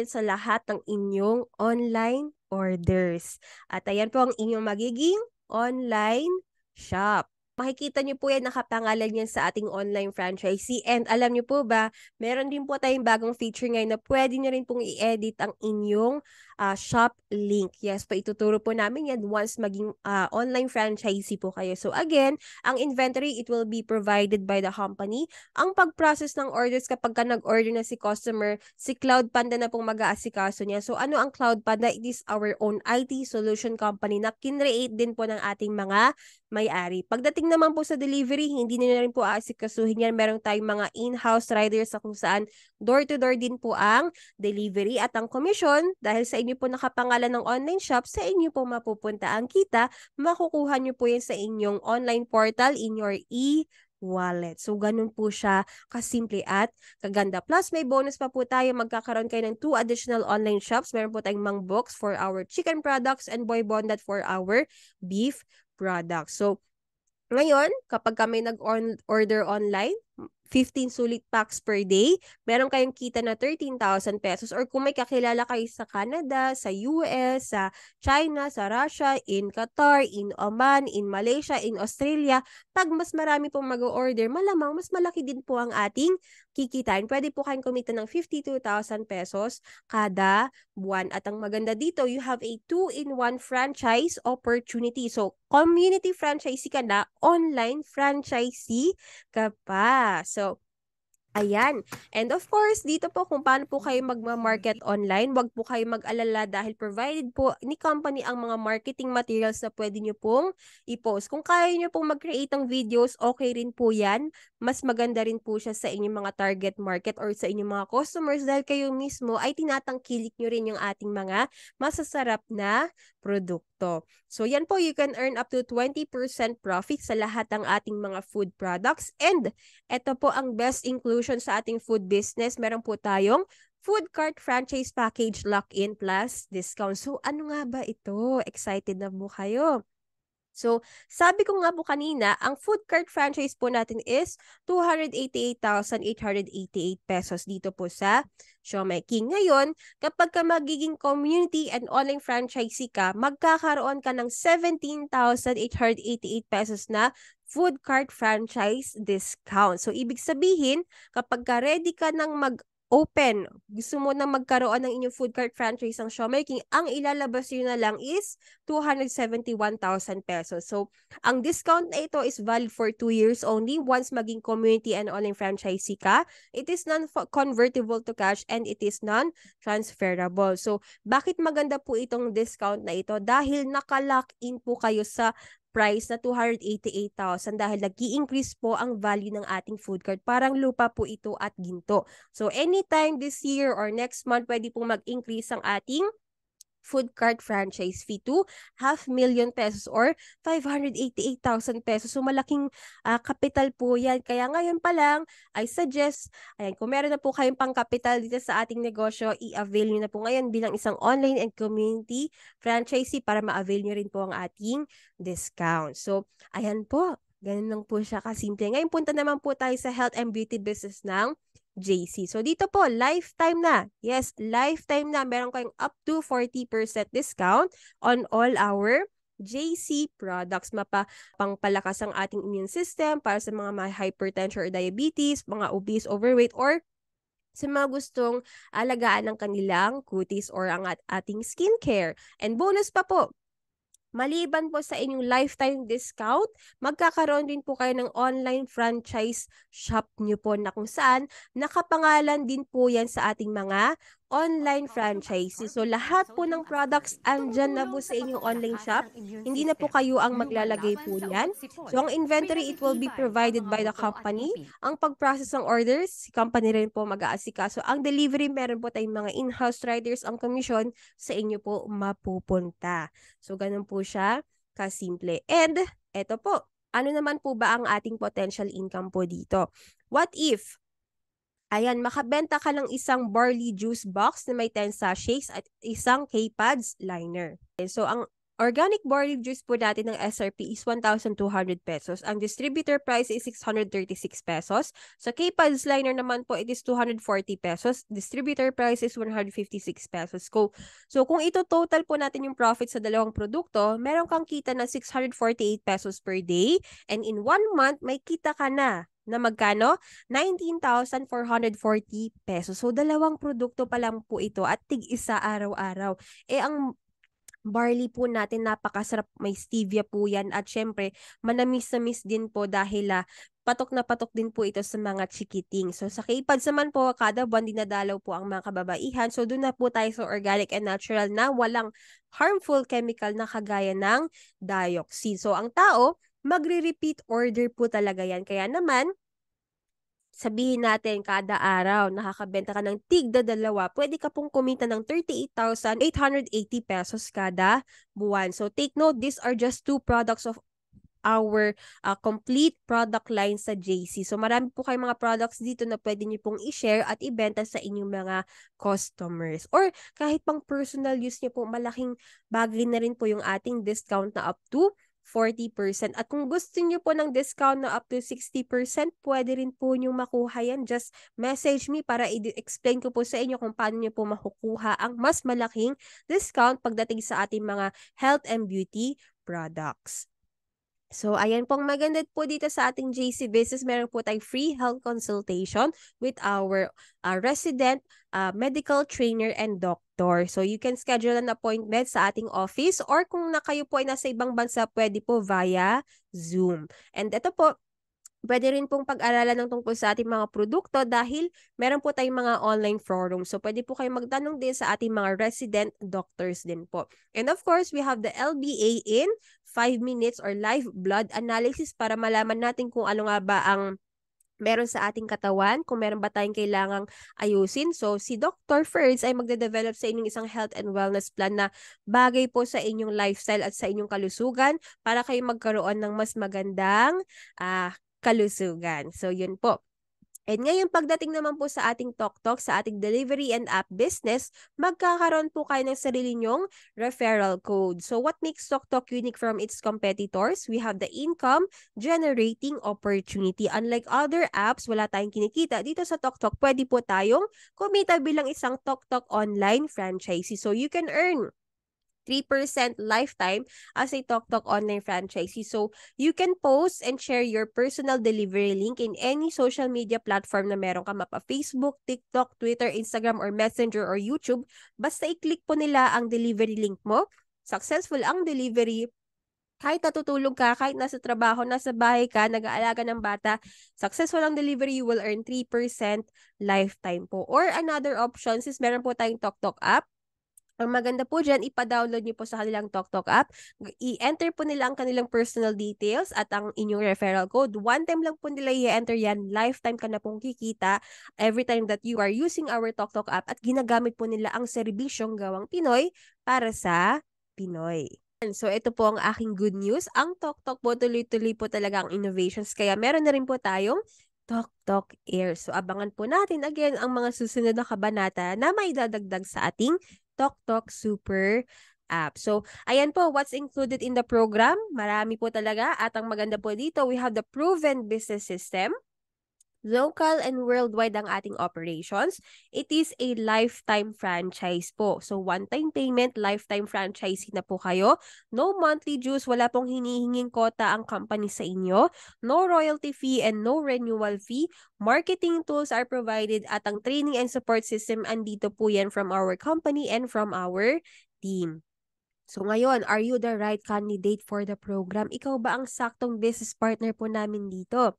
sa lahat ng inyong online orders. At ayan po ang inyong magiging online shop. Makikita niyo po yan, nakapangalan yan sa ating online franchisee. And alam niyo po ba, meron din po tayong bagong feature ngayon na pwede nyo rin pong i-edit ang inyong uh, shop link. Yes po, ituturo po namin yan once maging uh, online franchisee po kayo. So again, ang inventory, it will be provided by the company. Ang pag-process ng orders kapag ka nag-order na si customer, si Cloud Panda na pong mag-aasikaso niya. So ano ang Cloud Panda? It is our own IT solution company na kinreate din po ng ating mga may-ari. Pagdating naman po sa delivery, hindi na rin po aasikasuhin yan. Meron tayong mga in-house riders sa kung saan door-to-door din po ang delivery at ang commission. Dahil sa inyo po nakapangalan ng online shop, sa inyo po mapupunta ang kita. Makukuha nyo po yan sa inyong online portal in your e wallet. So, ganun po siya kasimple at kaganda. Plus, may bonus pa po tayo. Magkakaroon kayo ng two additional online shops. Meron po tayong Mang Box for our chicken products and Boy Bondat for our beef product. So, ngayon, kapag kami nag-order online, 15 sulit packs per day, meron kayong kita na 13,000 pesos or kung may kakilala kayo sa Canada, sa US, sa China, sa Russia, in Qatar, in Oman, in Malaysia, in Australia, pag mas marami pong mag-order, malamang mas malaki din po ang ating kikitain. Pwede po kayong kumita ng 52,000 pesos kada buwan. At ang maganda dito, you have a two-in-one franchise opportunity. So, community franchisee ka na, online franchisee ka pa. So, Ayan. And of course, dito po kung paano po kayo magma-market online, wag po kayo mag-alala dahil provided po ni company ang mga marketing materials na pwede nyo pong i-post. Kung kaya nyo pong mag-create ng videos, okay rin po yan. Mas maganda rin po siya sa inyong mga target market or sa inyong mga customers dahil kayo mismo ay tinatangkilik nyo rin yung ating mga masasarap na produkto produkto. So yan po, you can earn up to 20% profit sa lahat ng ating mga food products. And ito po ang best inclusion sa ating food business. Meron po tayong Food Cart Franchise Package Lock-in Plus Discount. So ano nga ba ito? Excited na po kayo? So, sabi ko nga po kanina, ang food cart franchise po natin is 288,888 pesos dito po sa Shomai King. Ngayon, kapag ka magiging community and online franchisee ka, magkakaroon ka ng 17,888 pesos na food cart franchise discount. So, ibig sabihin, kapag ka ready ka ng mag open. Gusto mo na magkaroon ng inyong food cart franchise ng showmaking, ang ilalabas nyo na lang is 271,000 pesos. So, ang discount na ito is valid for 2 years only once maging community and online franchisee ka. It is non-convertible to cash and it is non-transferable. So, bakit maganda po itong discount na ito? Dahil nakalock in po kayo sa price na 288,000 dahil nag i increase po ang value ng ating food cart. Parang lupa po ito at ginto. So anytime this year or next month, pwede pong mag-increase ang ating food cart franchise fee to half million pesos or 588,000 pesos. So malaking uh, kapital po yan. Kaya ngayon pa lang, I suggest, ayan, kung meron na po kayong pang-kapital dito sa ating negosyo, i-avail nyo na po ngayon bilang isang online and community franchisee para ma-avail nyo rin po ang ating discount. So, ayan po. Ganun lang po siya kasimple. Ngayon punta naman po tayo sa health and beauty business ng JC. So dito po, lifetime na. Yes, lifetime na. Meron kayong up to 40% discount on all our JC products. Mapa pangpalakas ang ating immune system para sa mga may hypertension or diabetes, mga obese, overweight, or sa mga gustong alagaan ng kanilang cuties or ang ating skincare. And bonus pa po, Maliban po sa inyong lifetime discount, magkakaroon din po kayo ng online franchise shop nyo po na kung saan nakapangalan din po yan sa ating mga online franchises. So lahat po ng products andyan na po sa inyong online shop. Hindi na po kayo ang maglalagay po niyan. So ang inventory, it will be provided by the company. Ang pag-process ng orders, si company rin po mag-aasika. So ang delivery, meron po tayong mga in-house riders. Ang commission sa inyo po mapupunta. So ganun po siya kasimple. And eto po, ano naman po ba ang ating potential income po dito? What if Ayan, makabenta ka ng isang barley juice box na may 10 sachets at isang K-pads liner. So, ang organic barley juice po natin ng SRP is 1,200 pesos. Ang distributor price is 636 pesos. Sa so, K-pads liner naman po, it is 240 pesos. Distributor price is 156 pesos. So, so, kung ito total po natin yung profit sa dalawang produkto, meron kang kita na 648 pesos per day. And in one month, may kita ka na na magkano? 19,440 pesos. So, dalawang produkto pa lang po ito at tig-isa araw-araw. Eh, ang barley po natin napakasarap may stevia po yan at syempre manamis na miss din po dahil ah, patok na patok din po ito sa mga chikiting. So sa K-Pads naman po, kada buwan dinadalaw po ang mga kababaihan. So doon na po tayo sa organic and natural na walang harmful chemical na kagaya ng dioxin. So ang tao, magre-repeat order po talaga yan. Kaya naman, sabihin natin kada araw nakakabenta ka ng tigda dalawa, pwede ka pong kumita ng 38,880 pesos kada buwan. So take note, these are just two products of our uh, complete product line sa JC. So marami po kayong mga products dito na pwede niyo pong i-share at ibenta sa inyong mga customers. Or kahit pang personal use niyo po, malaking bagay na rin po yung ating discount na up to 40%. At kung gusto niyo po ng discount na up to 60%, pwede rin po niyo makuha yan. Just message me para i-explain ko po sa inyo kung paano niyo po makukuha ang mas malaking discount pagdating sa ating mga health and beauty products. So, ayan pong maganda po dito sa ating JC Business. Meron po tayong free health consultation with our uh, resident uh, medical trainer and doctor. So, you can schedule an appointment sa ating office or kung na kayo po ay nasa ibang bansa, pwede po via Zoom. And ito po, pwede rin pong pag-aralan ng tungkol sa ating mga produkto dahil meron po tayong mga online forum. So, pwede po kayong magtanong din sa ating mga resident doctors din po. And of course, we have the LBA in 5 minutes or live blood analysis para malaman natin kung ano nga ba ang meron sa ating katawan, kung meron ba tayong kailangang ayusin. So, si Dr. Ferds ay magde-develop sa inyong isang health and wellness plan na bagay po sa inyong lifestyle at sa inyong kalusugan para kayo magkaroon ng mas magandang uh, kalusugan. So yun po. And ngayon pagdating naman po sa ating TokTok, sa ating delivery and app business, magkakaroon po kayo ng sarili nyong referral code. So what makes TokTok unique from its competitors? We have the income generating opportunity. Unlike other apps, wala tayong kinikita. Dito sa TokTok, pwede po tayong kumita bilang isang TokTok online franchisee. So you can earn 3% lifetime as a TokTok online franchisee. So, you can post and share your personal delivery link in any social media platform na meron ka mapa Facebook, TikTok, Twitter, Instagram, or Messenger, or YouTube. Basta i-click po nila ang delivery link mo. Successful ang delivery, kahit natutulog ka, kahit nasa trabaho, nasa bahay ka, nag-aalaga ng bata, successful ang delivery, you will earn 3% lifetime po. Or another option, is meron po tayong TokTok app ang maganda po dyan, ipa-download nyo po sa kanilang TokTok app. I-enter po nila ang kanilang personal details at ang inyong referral code. One time lang po nila i-enter yan. Lifetime ka na pong kikita every time that you are using our TokTok app at ginagamit po nila ang serbisyong gawang Pinoy para sa Pinoy. So, ito po ang aking good news. Ang TokTok po, tuloy-tuloy po talaga ang innovations. Kaya meron na rin po tayong Talk Talk Air. So abangan po natin again ang mga susunod na kabanata na may dadagdag sa ating TokTok Super app. So, ayan po, what's included in the program? Marami po talaga. At ang maganda po dito, we have the proven business system, local and worldwide ang ating operations. It is a lifetime franchise po. So, one-time payment, lifetime franchisee na po kayo. No monthly dues, wala pong hinihinging kota ang company sa inyo. No royalty fee and no renewal fee. Marketing tools are provided at ang training and support system andito po yan from our company and from our team. So ngayon, are you the right candidate for the program? Ikaw ba ang saktong business partner po namin dito?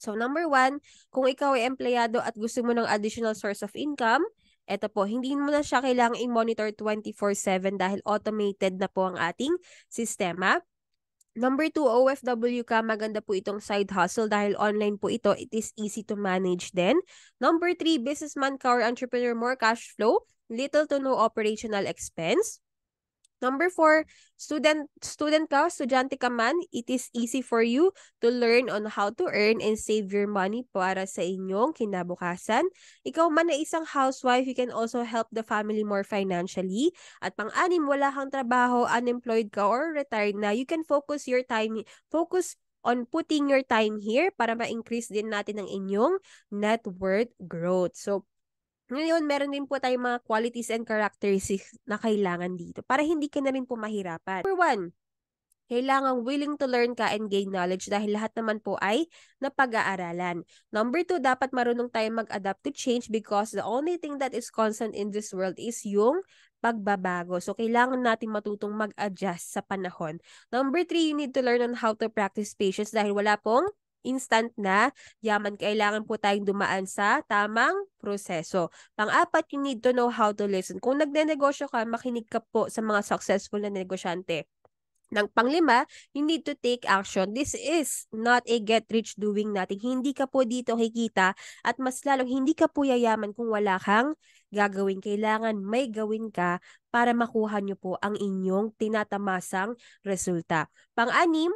So number one, kung ikaw ay empleyado at gusto mo ng additional source of income, eto po, hindi mo na siya kailangang i-monitor 24-7 dahil automated na po ang ating sistema. Number two, OFW ka, maganda po itong side hustle dahil online po ito, it is easy to manage then Number three, businessman ka or entrepreneur, more cash flow, little to no operational expense. Number four, student student ka, estudyante ka man, it is easy for you to learn on how to earn and save your money para sa inyong kinabukasan. Ikaw man na isang housewife, you can also help the family more financially. At pang-anim, wala kang trabaho, unemployed ka or retired na, you can focus your time, focus on putting your time here para ma-increase din natin ang inyong net worth growth. So, ngayon, meron din po tayong mga qualities and characteristics na kailangan dito para hindi ka na rin pumahirapan. mahirapan. Number one, kailangan willing to learn ka and gain knowledge dahil lahat naman po ay napag-aaralan. Number two, dapat marunong tayong mag-adapt to change because the only thing that is constant in this world is yung pagbabago. So, kailangan natin matutong mag-adjust sa panahon. Number three, you need to learn on how to practice patience dahil wala pong instant na yaman, kailangan po tayong dumaan sa tamang proseso. Pang-apat, you need to know how to listen. Kung nagnenegosyo ka, makinig ka po sa mga successful na negosyante. Nang panglima, you need to take action. This is not a get-rich-doing nothing. Hindi ka po dito kikita at mas lalong hindi ka po yayaman kung wala kang gagawin. Kailangan may gawin ka para makuha nyo po ang inyong tinatamasang resulta. Pang-anim,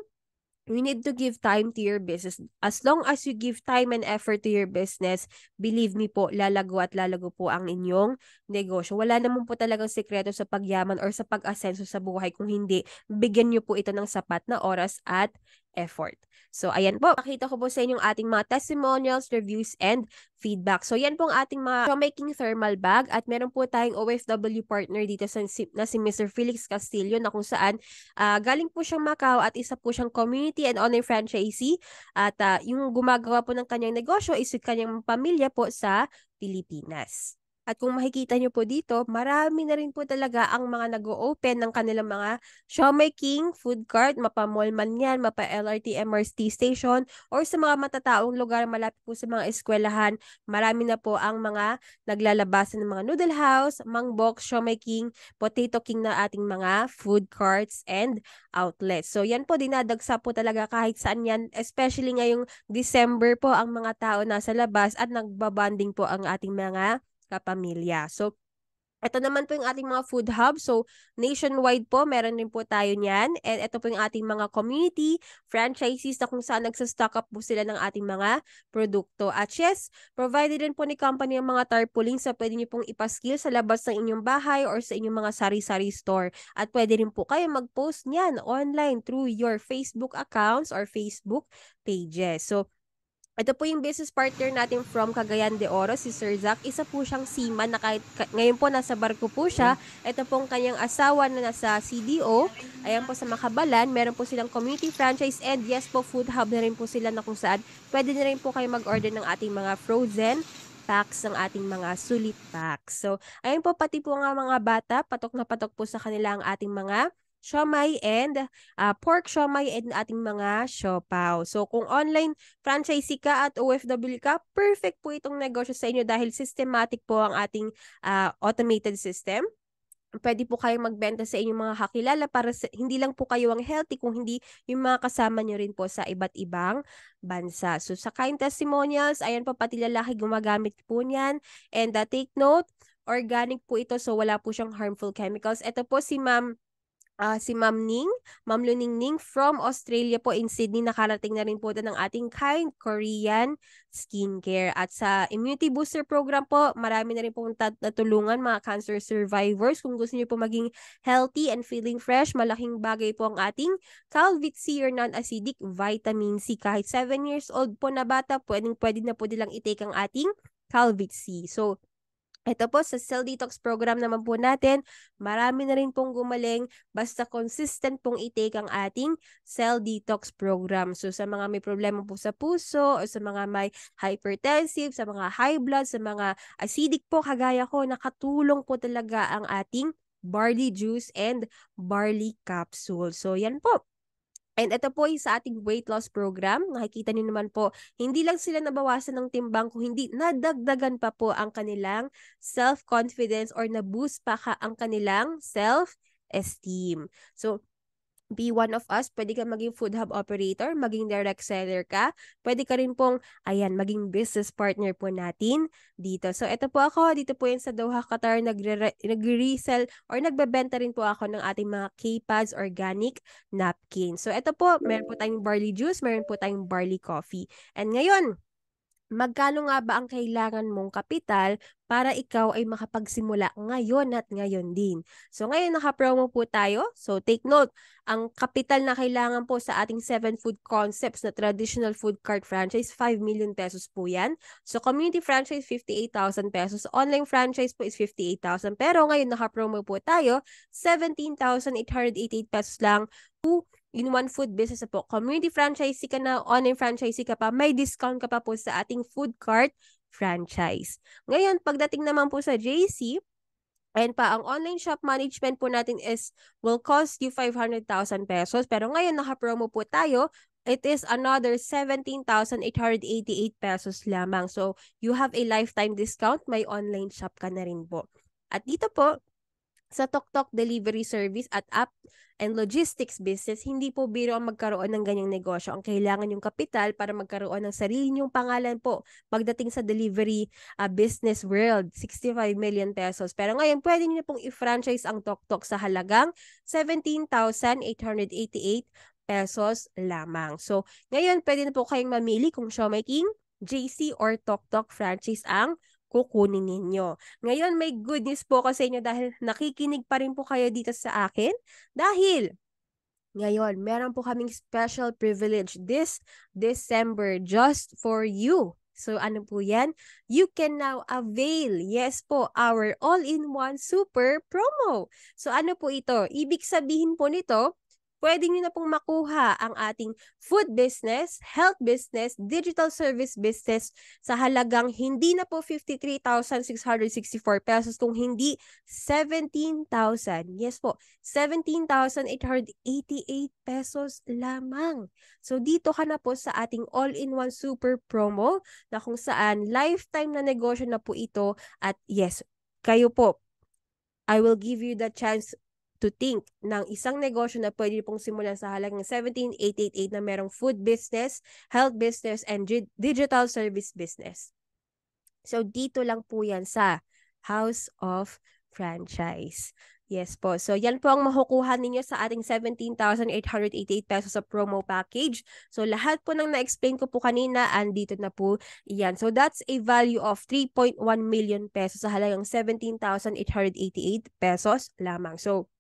you need to give time to your business. As long as you give time and effort to your business, believe me po, lalago at lalago po ang inyong negosyo. Wala naman po talagang sekreto sa pagyaman or sa pag-asenso sa buhay. Kung hindi, bigyan nyo po ito ng sapat na oras at effort. So, ayan po. Pakita ko po sa inyong ating mga testimonials, reviews, and feedback. So, yan po ang ating mga making thermal bag at meron po tayong OFW partner dito sa, na si Mr. Felix Castillo na kung saan uh, galing po siyang Macau at isa po siyang community and online franchisee at uh, yung gumagawa po ng kanyang negosyo is yung kanyang pamilya po sa Pilipinas. At kung makikita nyo po dito, marami na rin po talaga ang mga nag-o-open ng kanilang mga shopmaking, food cart, mapa-mall man yan, mapa-LRT, MRT station, or sa mga matataong lugar malapit po sa mga eskwelahan, marami na po ang mga naglalabas ng mga noodle house, mangbok, shopmaking, potato king na ating mga food carts and outlets. So yan po, dinadagsa po talaga kahit saan yan, especially ngayong December po ang mga tao nasa labas at nagbabanding po ang ating mga kapamilya. So, ito naman po yung ating mga food hub. So, nationwide po, meron rin po tayo niyan. And ito po yung ating mga community franchises na kung saan nagsastock up po sila ng ating mga produkto. At yes, provided din po ni company ang mga tarpaulin sa pwede niyo pong ipaskill sa labas ng inyong bahay or sa inyong mga sari-sari store. At pwede rin po kayo mag-post niyan online through your Facebook accounts or Facebook pages. So, ito po yung business partner natin from Cagayan de Oro, si Sir Zach. Isa po siyang seaman na kahit ka, ngayon po nasa barko po siya. Ito pong kanyang asawa na nasa CDO. Ayan po sa Makabalan. Meron po silang community franchise and yes po, food hub na rin po sila na kung saan pwede na rin po kayo mag-order ng ating mga frozen packs ng ating mga sulit packs. So, ayun po pati po nga mga bata, patok na patok po sa kanila ang ating mga siomay and uh, pork siomay and ating mga siopaw. So kung online franchisee ka at OFW ka, perfect po itong negosyo sa inyo dahil systematic po ang ating uh, automated system pwede po kayong magbenta sa inyong mga kakilala para sa, hindi lang po kayo ang healthy kung hindi yung mga kasama nyo rin po sa iba't ibang bansa. So sa kind testimonials, ayan po pati lalaki gumagamit po niyan. And uh, take note, organic po ito so wala po siyang harmful chemicals. Ito po si Ma'am uh, si Ma'am Ning, Ma'am Luning Ning from Australia po in Sydney. Nakarating na rin po ng ating Kind Korean Skincare. At sa Immunity Booster Program po, marami na rin po natulungan mga cancer survivors. Kung gusto niyo po maging healthy and feeling fresh, malaking bagay po ang ating Calvit C or non-acidic vitamin C. Kahit 7 years old po na bata, pwedeng pwede na po nilang itake ang ating Calvit C. So, ito po, sa cell detox program naman po natin, marami na rin pong gumaling basta consistent pong i ang ating cell detox program. So sa mga may problema po sa puso, o sa mga may hypertensive, sa mga high blood, sa mga acidic po kagaya ko, nakatulong po talaga ang ating barley juice and barley capsule. So yan po, And ito po ay sa ating weight loss program. Nakikita niyo naman po, hindi lang sila nabawasan ng timbang kung hindi nadagdagan pa po ang kanilang self-confidence or na-boost pa ka ang kanilang self-esteem. So, be one of us. Pwede kang maging food hub operator, maging direct seller ka. Pwede ka rin pong, ayan, maging business partner po natin dito. So, ito po ako. Dito po yun sa Doha, Qatar. Nagre-resell or nagbebenta rin po ako ng ating mga K-Pads organic napkin. So, ito po, meron po tayong barley juice, meron po tayong barley coffee. And ngayon, magkano nga ba ang kailangan mong kapital para ikaw ay makapagsimula ngayon at ngayon din. So ngayon naka-promo po tayo. So take note, ang kapital na kailangan po sa ating 7 food concepts na traditional food cart franchise, 5 million pesos po yan. So community franchise, 58,000 pesos. Online franchise po is 58,000. Pero ngayon naka-promo po tayo, 17,888 pesos lang to in one food business po. Community franchisee ka na, online franchisee ka pa, may discount ka pa po sa ating food cart franchise. Ngayon, pagdating naman po sa JC, And pa, ang online shop management po natin is will cost you 500,000 pesos. Pero ngayon, naka-promo po tayo. It is another 17,888 pesos lamang. So, you have a lifetime discount. May online shop ka na rin po. At dito po, sa TokTok delivery service at app and logistics business, hindi po biro ang magkaroon ng ganyang negosyo. Ang kailangan yung kapital para magkaroon ng sarili niyong pangalan po pagdating sa delivery uh, business world, 65 million pesos. Pero ngayon, pwede niyo pong i-franchise ang TokTok sa halagang 17,888 pesos lamang. So, ngayon, pwede na po kayong mamili kung Showmaking, JC, or TokTok franchise ang kukunin ninyo. Ngayon, may good news po ko sa inyo dahil nakikinig pa rin po kayo dito sa akin dahil ngayon, meron po kaming special privilege this December just for you. So ano po yan? You can now avail, yes po, our all-in-one super promo. So ano po ito? Ibig sabihin po nito, pwede nyo na pong makuha ang ating food business, health business, digital service business sa halagang hindi na po 53,664 pesos kung hindi 17,000. Yes po, 17,888 pesos lamang. So dito ka na po sa ating all-in-one super promo na kung saan lifetime na negosyo na po ito at yes, kayo po, I will give you the chance to think ng isang negosyo na pwede pong simulan sa halagang 17,888 na merong food business, health business, and digital service business. So, dito lang po yan sa House of Franchise. Yes po. So, yan po ang makukuha ninyo sa ating 17,888 pesos sa promo package. So, lahat po ng na-explain ko po kanina, andito na po yan. So, that's a value of 3.1 million pesos sa halagang 17,888 pesos lamang. So,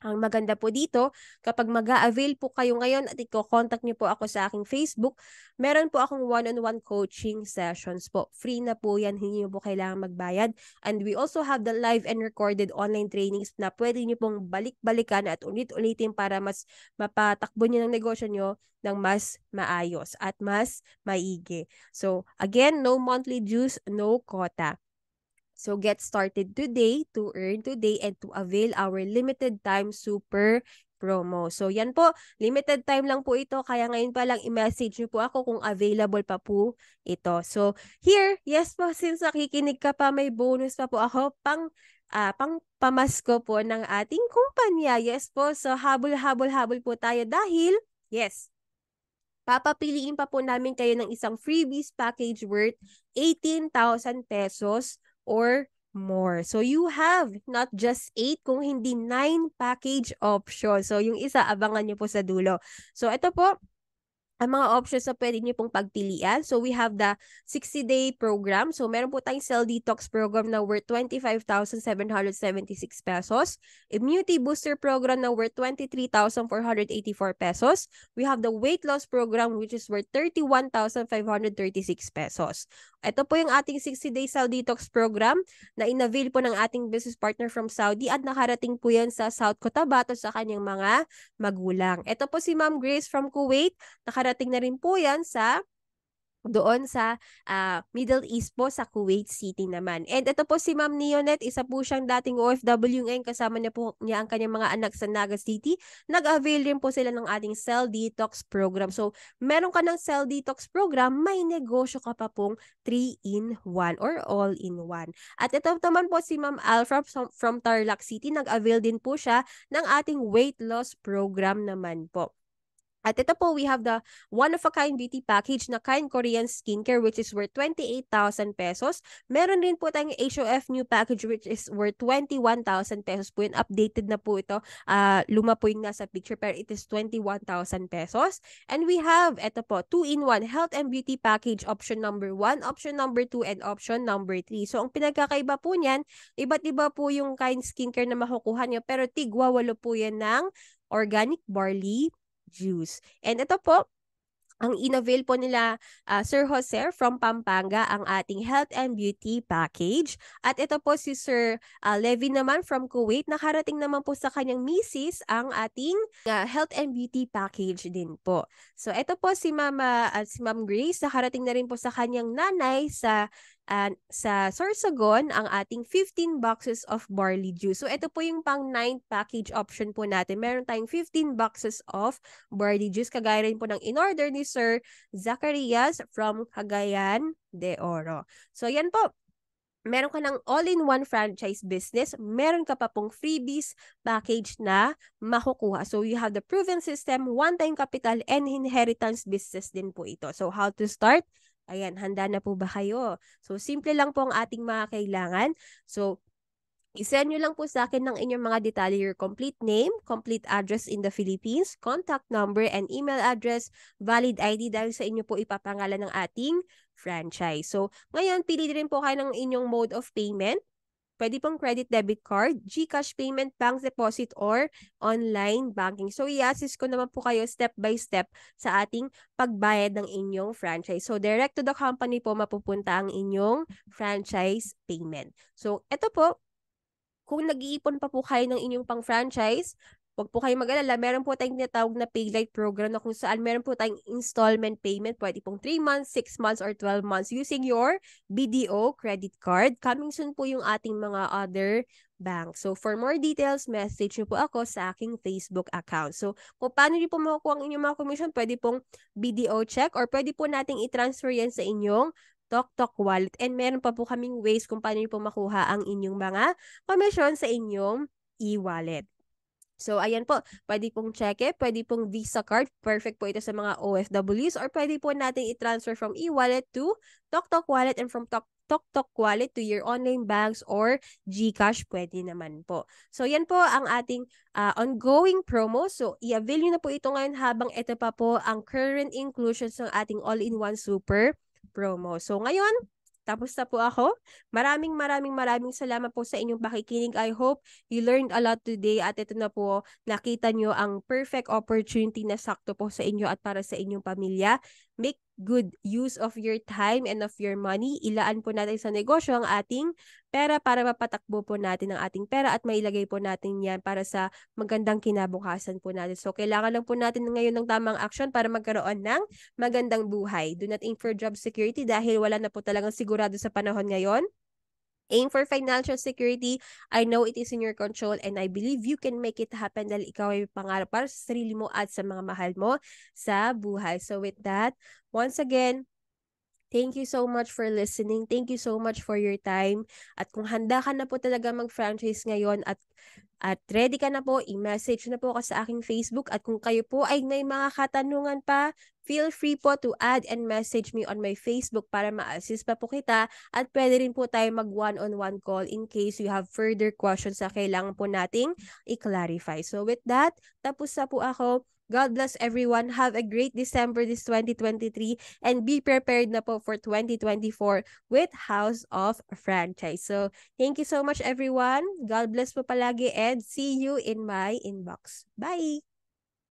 ang maganda po dito, kapag mag avail po kayo ngayon at i-contact niyo po ako sa aking Facebook, meron po akong one-on-one coaching sessions po. Free na po yan, hindi niyo po kailangan magbayad. And we also have the live and recorded online trainings na pwede niyo pong balik-balikan at ulit-ulitin para mas mapatakbo niyo ng negosyo niyo ng mas maayos at mas maigi. So again, no monthly dues, no quota. So get started today to earn today and to avail our limited time super promo. So yan po, limited time lang po ito. Kaya ngayon pa lang i-message niyo po ako kung available pa po ito. So here, yes po, since nakikinig ka pa, may bonus pa po ako pang uh, pang pamasko po ng ating kumpanya. Yes po, so habol-habol-habol po tayo dahil, yes, papapiliin pa po namin kayo ng isang freebies package worth 18,000 pesos or more. So you have not just 8 kung hindi 9 package options. So yung isa abangan nyo po sa dulo. So ito po ang mga options na pwede nyo pong pagpilian. So, we have the 60-day program. So, meron po tayong cell detox program na worth 25,776 pesos. Immunity booster program na worth 23,484 pesos. We have the weight loss program which is worth 31,536 pesos. Ito po yung ating 60-day Saudi Talks program na inavail po ng ating business partner from Saudi at nakarating po yan sa South Cotabato sa kanyang mga magulang. Ito po si Ma'am Grace from Kuwait. Nakarating na rin po yan sa doon sa uh, Middle East po sa Kuwait City naman. And ito po si Ma'am Neonet, isa po siyang dating OFW ngayon kasama niya po niya ang kanyang mga anak sa Naga City. Nag-avail rin po sila ng ating cell detox program. So, meron ka ng cell detox program, may negosyo ka pa pong 3 in 1 or all in 1. At ito naman po si Ma'am Alfra from, from Tarlac City, nag-avail din po siya ng ating weight loss program naman po. At ito po, we have the one-of-a-kind beauty package na Kind Korean Skincare which is worth 28,000 pesos. Meron din po tayong HOF new package which is worth 21,000 pesos po. Yun, updated na po ito. Uh, luma po yung nasa picture pero it is 21,000 pesos. And we have, ito po, 2-in-1 health and beauty package option number 1, option number 2, and option number 3. So, ang pinagkakaiba po niyan, iba't iba po yung Kind Skincare na makukuha niyo pero tigwa walo po yan ng organic barley, juice. And ito po, ang inavail po nila uh, Sir Jose from Pampanga ang ating health and beauty package. At ito po si Sir uh, Levy naman from Kuwait. Nakarating naman po sa kanyang misis ang ating uh, health and beauty package din po. So ito po si Mama at uh, si Ma'am Grace nakarating na rin po sa kanyang nanay sa uh, sa Sorsogon ang ating 15 boxes of barley juice. So ito po yung pang 9 package option po natin. Meron tayong 15 boxes of barley juice. Kagaya rin po ng in-order ni Sir Zacarias from Cagayan de Oro. So yan po, meron ka ng all-in-one franchise business, meron ka pa pong freebies package na makukuha. So, you have the proven system, one-time capital, and inheritance business din po ito. So, how to start? Ayan, handa na po ba kayo? So, simple lang po ang ating mga kailangan. So, I-send nyo lang po sa akin ng inyong mga detalye, your complete name, complete address in the Philippines, contact number and email address, valid ID dahil sa inyo po ipapangalan ng ating franchise. So, ngayon, pili rin po kayo ng inyong mode of payment. Pwede pong credit debit card, GCash payment, bank deposit, or online banking. So, i-assist ko naman po kayo step by step sa ating pagbayad ng inyong franchise. So, direct to the company po mapupunta ang inyong franchise payment. So, ito po, kung nag-iipon pa po kayo ng inyong pang-franchise, Huwag po kayong mag-alala, meron po tayong tinatawag na Paylight program na kung saan meron po tayong installment payment. Pwede pong 3 months, 6 months, or 12 months using your BDO credit card. Coming soon po yung ating mga other bank. So, for more details, message nyo po ako sa aking Facebook account. So, kung paano nyo po makukuha ang inyong mga commission, pwede pong BDO check or pwede po nating i-transfer yan sa inyong TokTok wallet. And meron pa po kaming ways kung paano nyo po makuha ang inyong mga commission sa inyong e-wallet. So, ayan po, pwede pong cheque, pwede pong Visa card, perfect po ito sa mga OFWs, or pwede po natin i-transfer from e-wallet to TokTok Wallet and from Tok TokTok Wallet to your online banks or GCash, pwede naman po. So, yan po ang ating uh, ongoing promo. So, i-avail nyo na po ito ngayon habang ito pa po ang current inclusions ng ating all-in-one super promo. So, ngayon, tapos na po ako. Maraming maraming maraming salamat po sa inyong pakikinig. I hope you learned a lot today at ito na po nakita nyo ang perfect opportunity na sakto po sa inyo at para sa inyong pamilya. Make good use of your time and of your money. Ilaan po natin sa negosyo ang ating pera para mapatakbo po natin ang ating pera at mailagay po natin yan para sa magandang kinabukasan po natin. So, kailangan lang po natin ngayon ng tamang action para magkaroon ng magandang buhay. Do not aim for job security dahil wala na po talagang sigurado sa panahon ngayon. Aim for financial security. I know it is in your control and I believe you can make it happen dahil ikaw ay pangarap para sa sarili mo at sa mga mahal mo sa buhay. So with that, once again, Thank you so much for listening. Thank you so much for your time. At kung handa ka na po talaga mag-franchise ngayon at at ready ka na po, i-message na po ka sa aking Facebook. At kung kayo po ay may mga katanungan pa, feel free po to add and message me on my Facebook para ma-assist pa po kita. At pwede rin po tayo mag one-on-one call in case you have further questions na kailangan po nating i-clarify. So with that, tapos na po ako. God bless everyone. Have a great December this 2023 and be prepared na po for 2024 with House of Franchise. So, thank you so much everyone. God bless po palagi and see you in my inbox. Bye!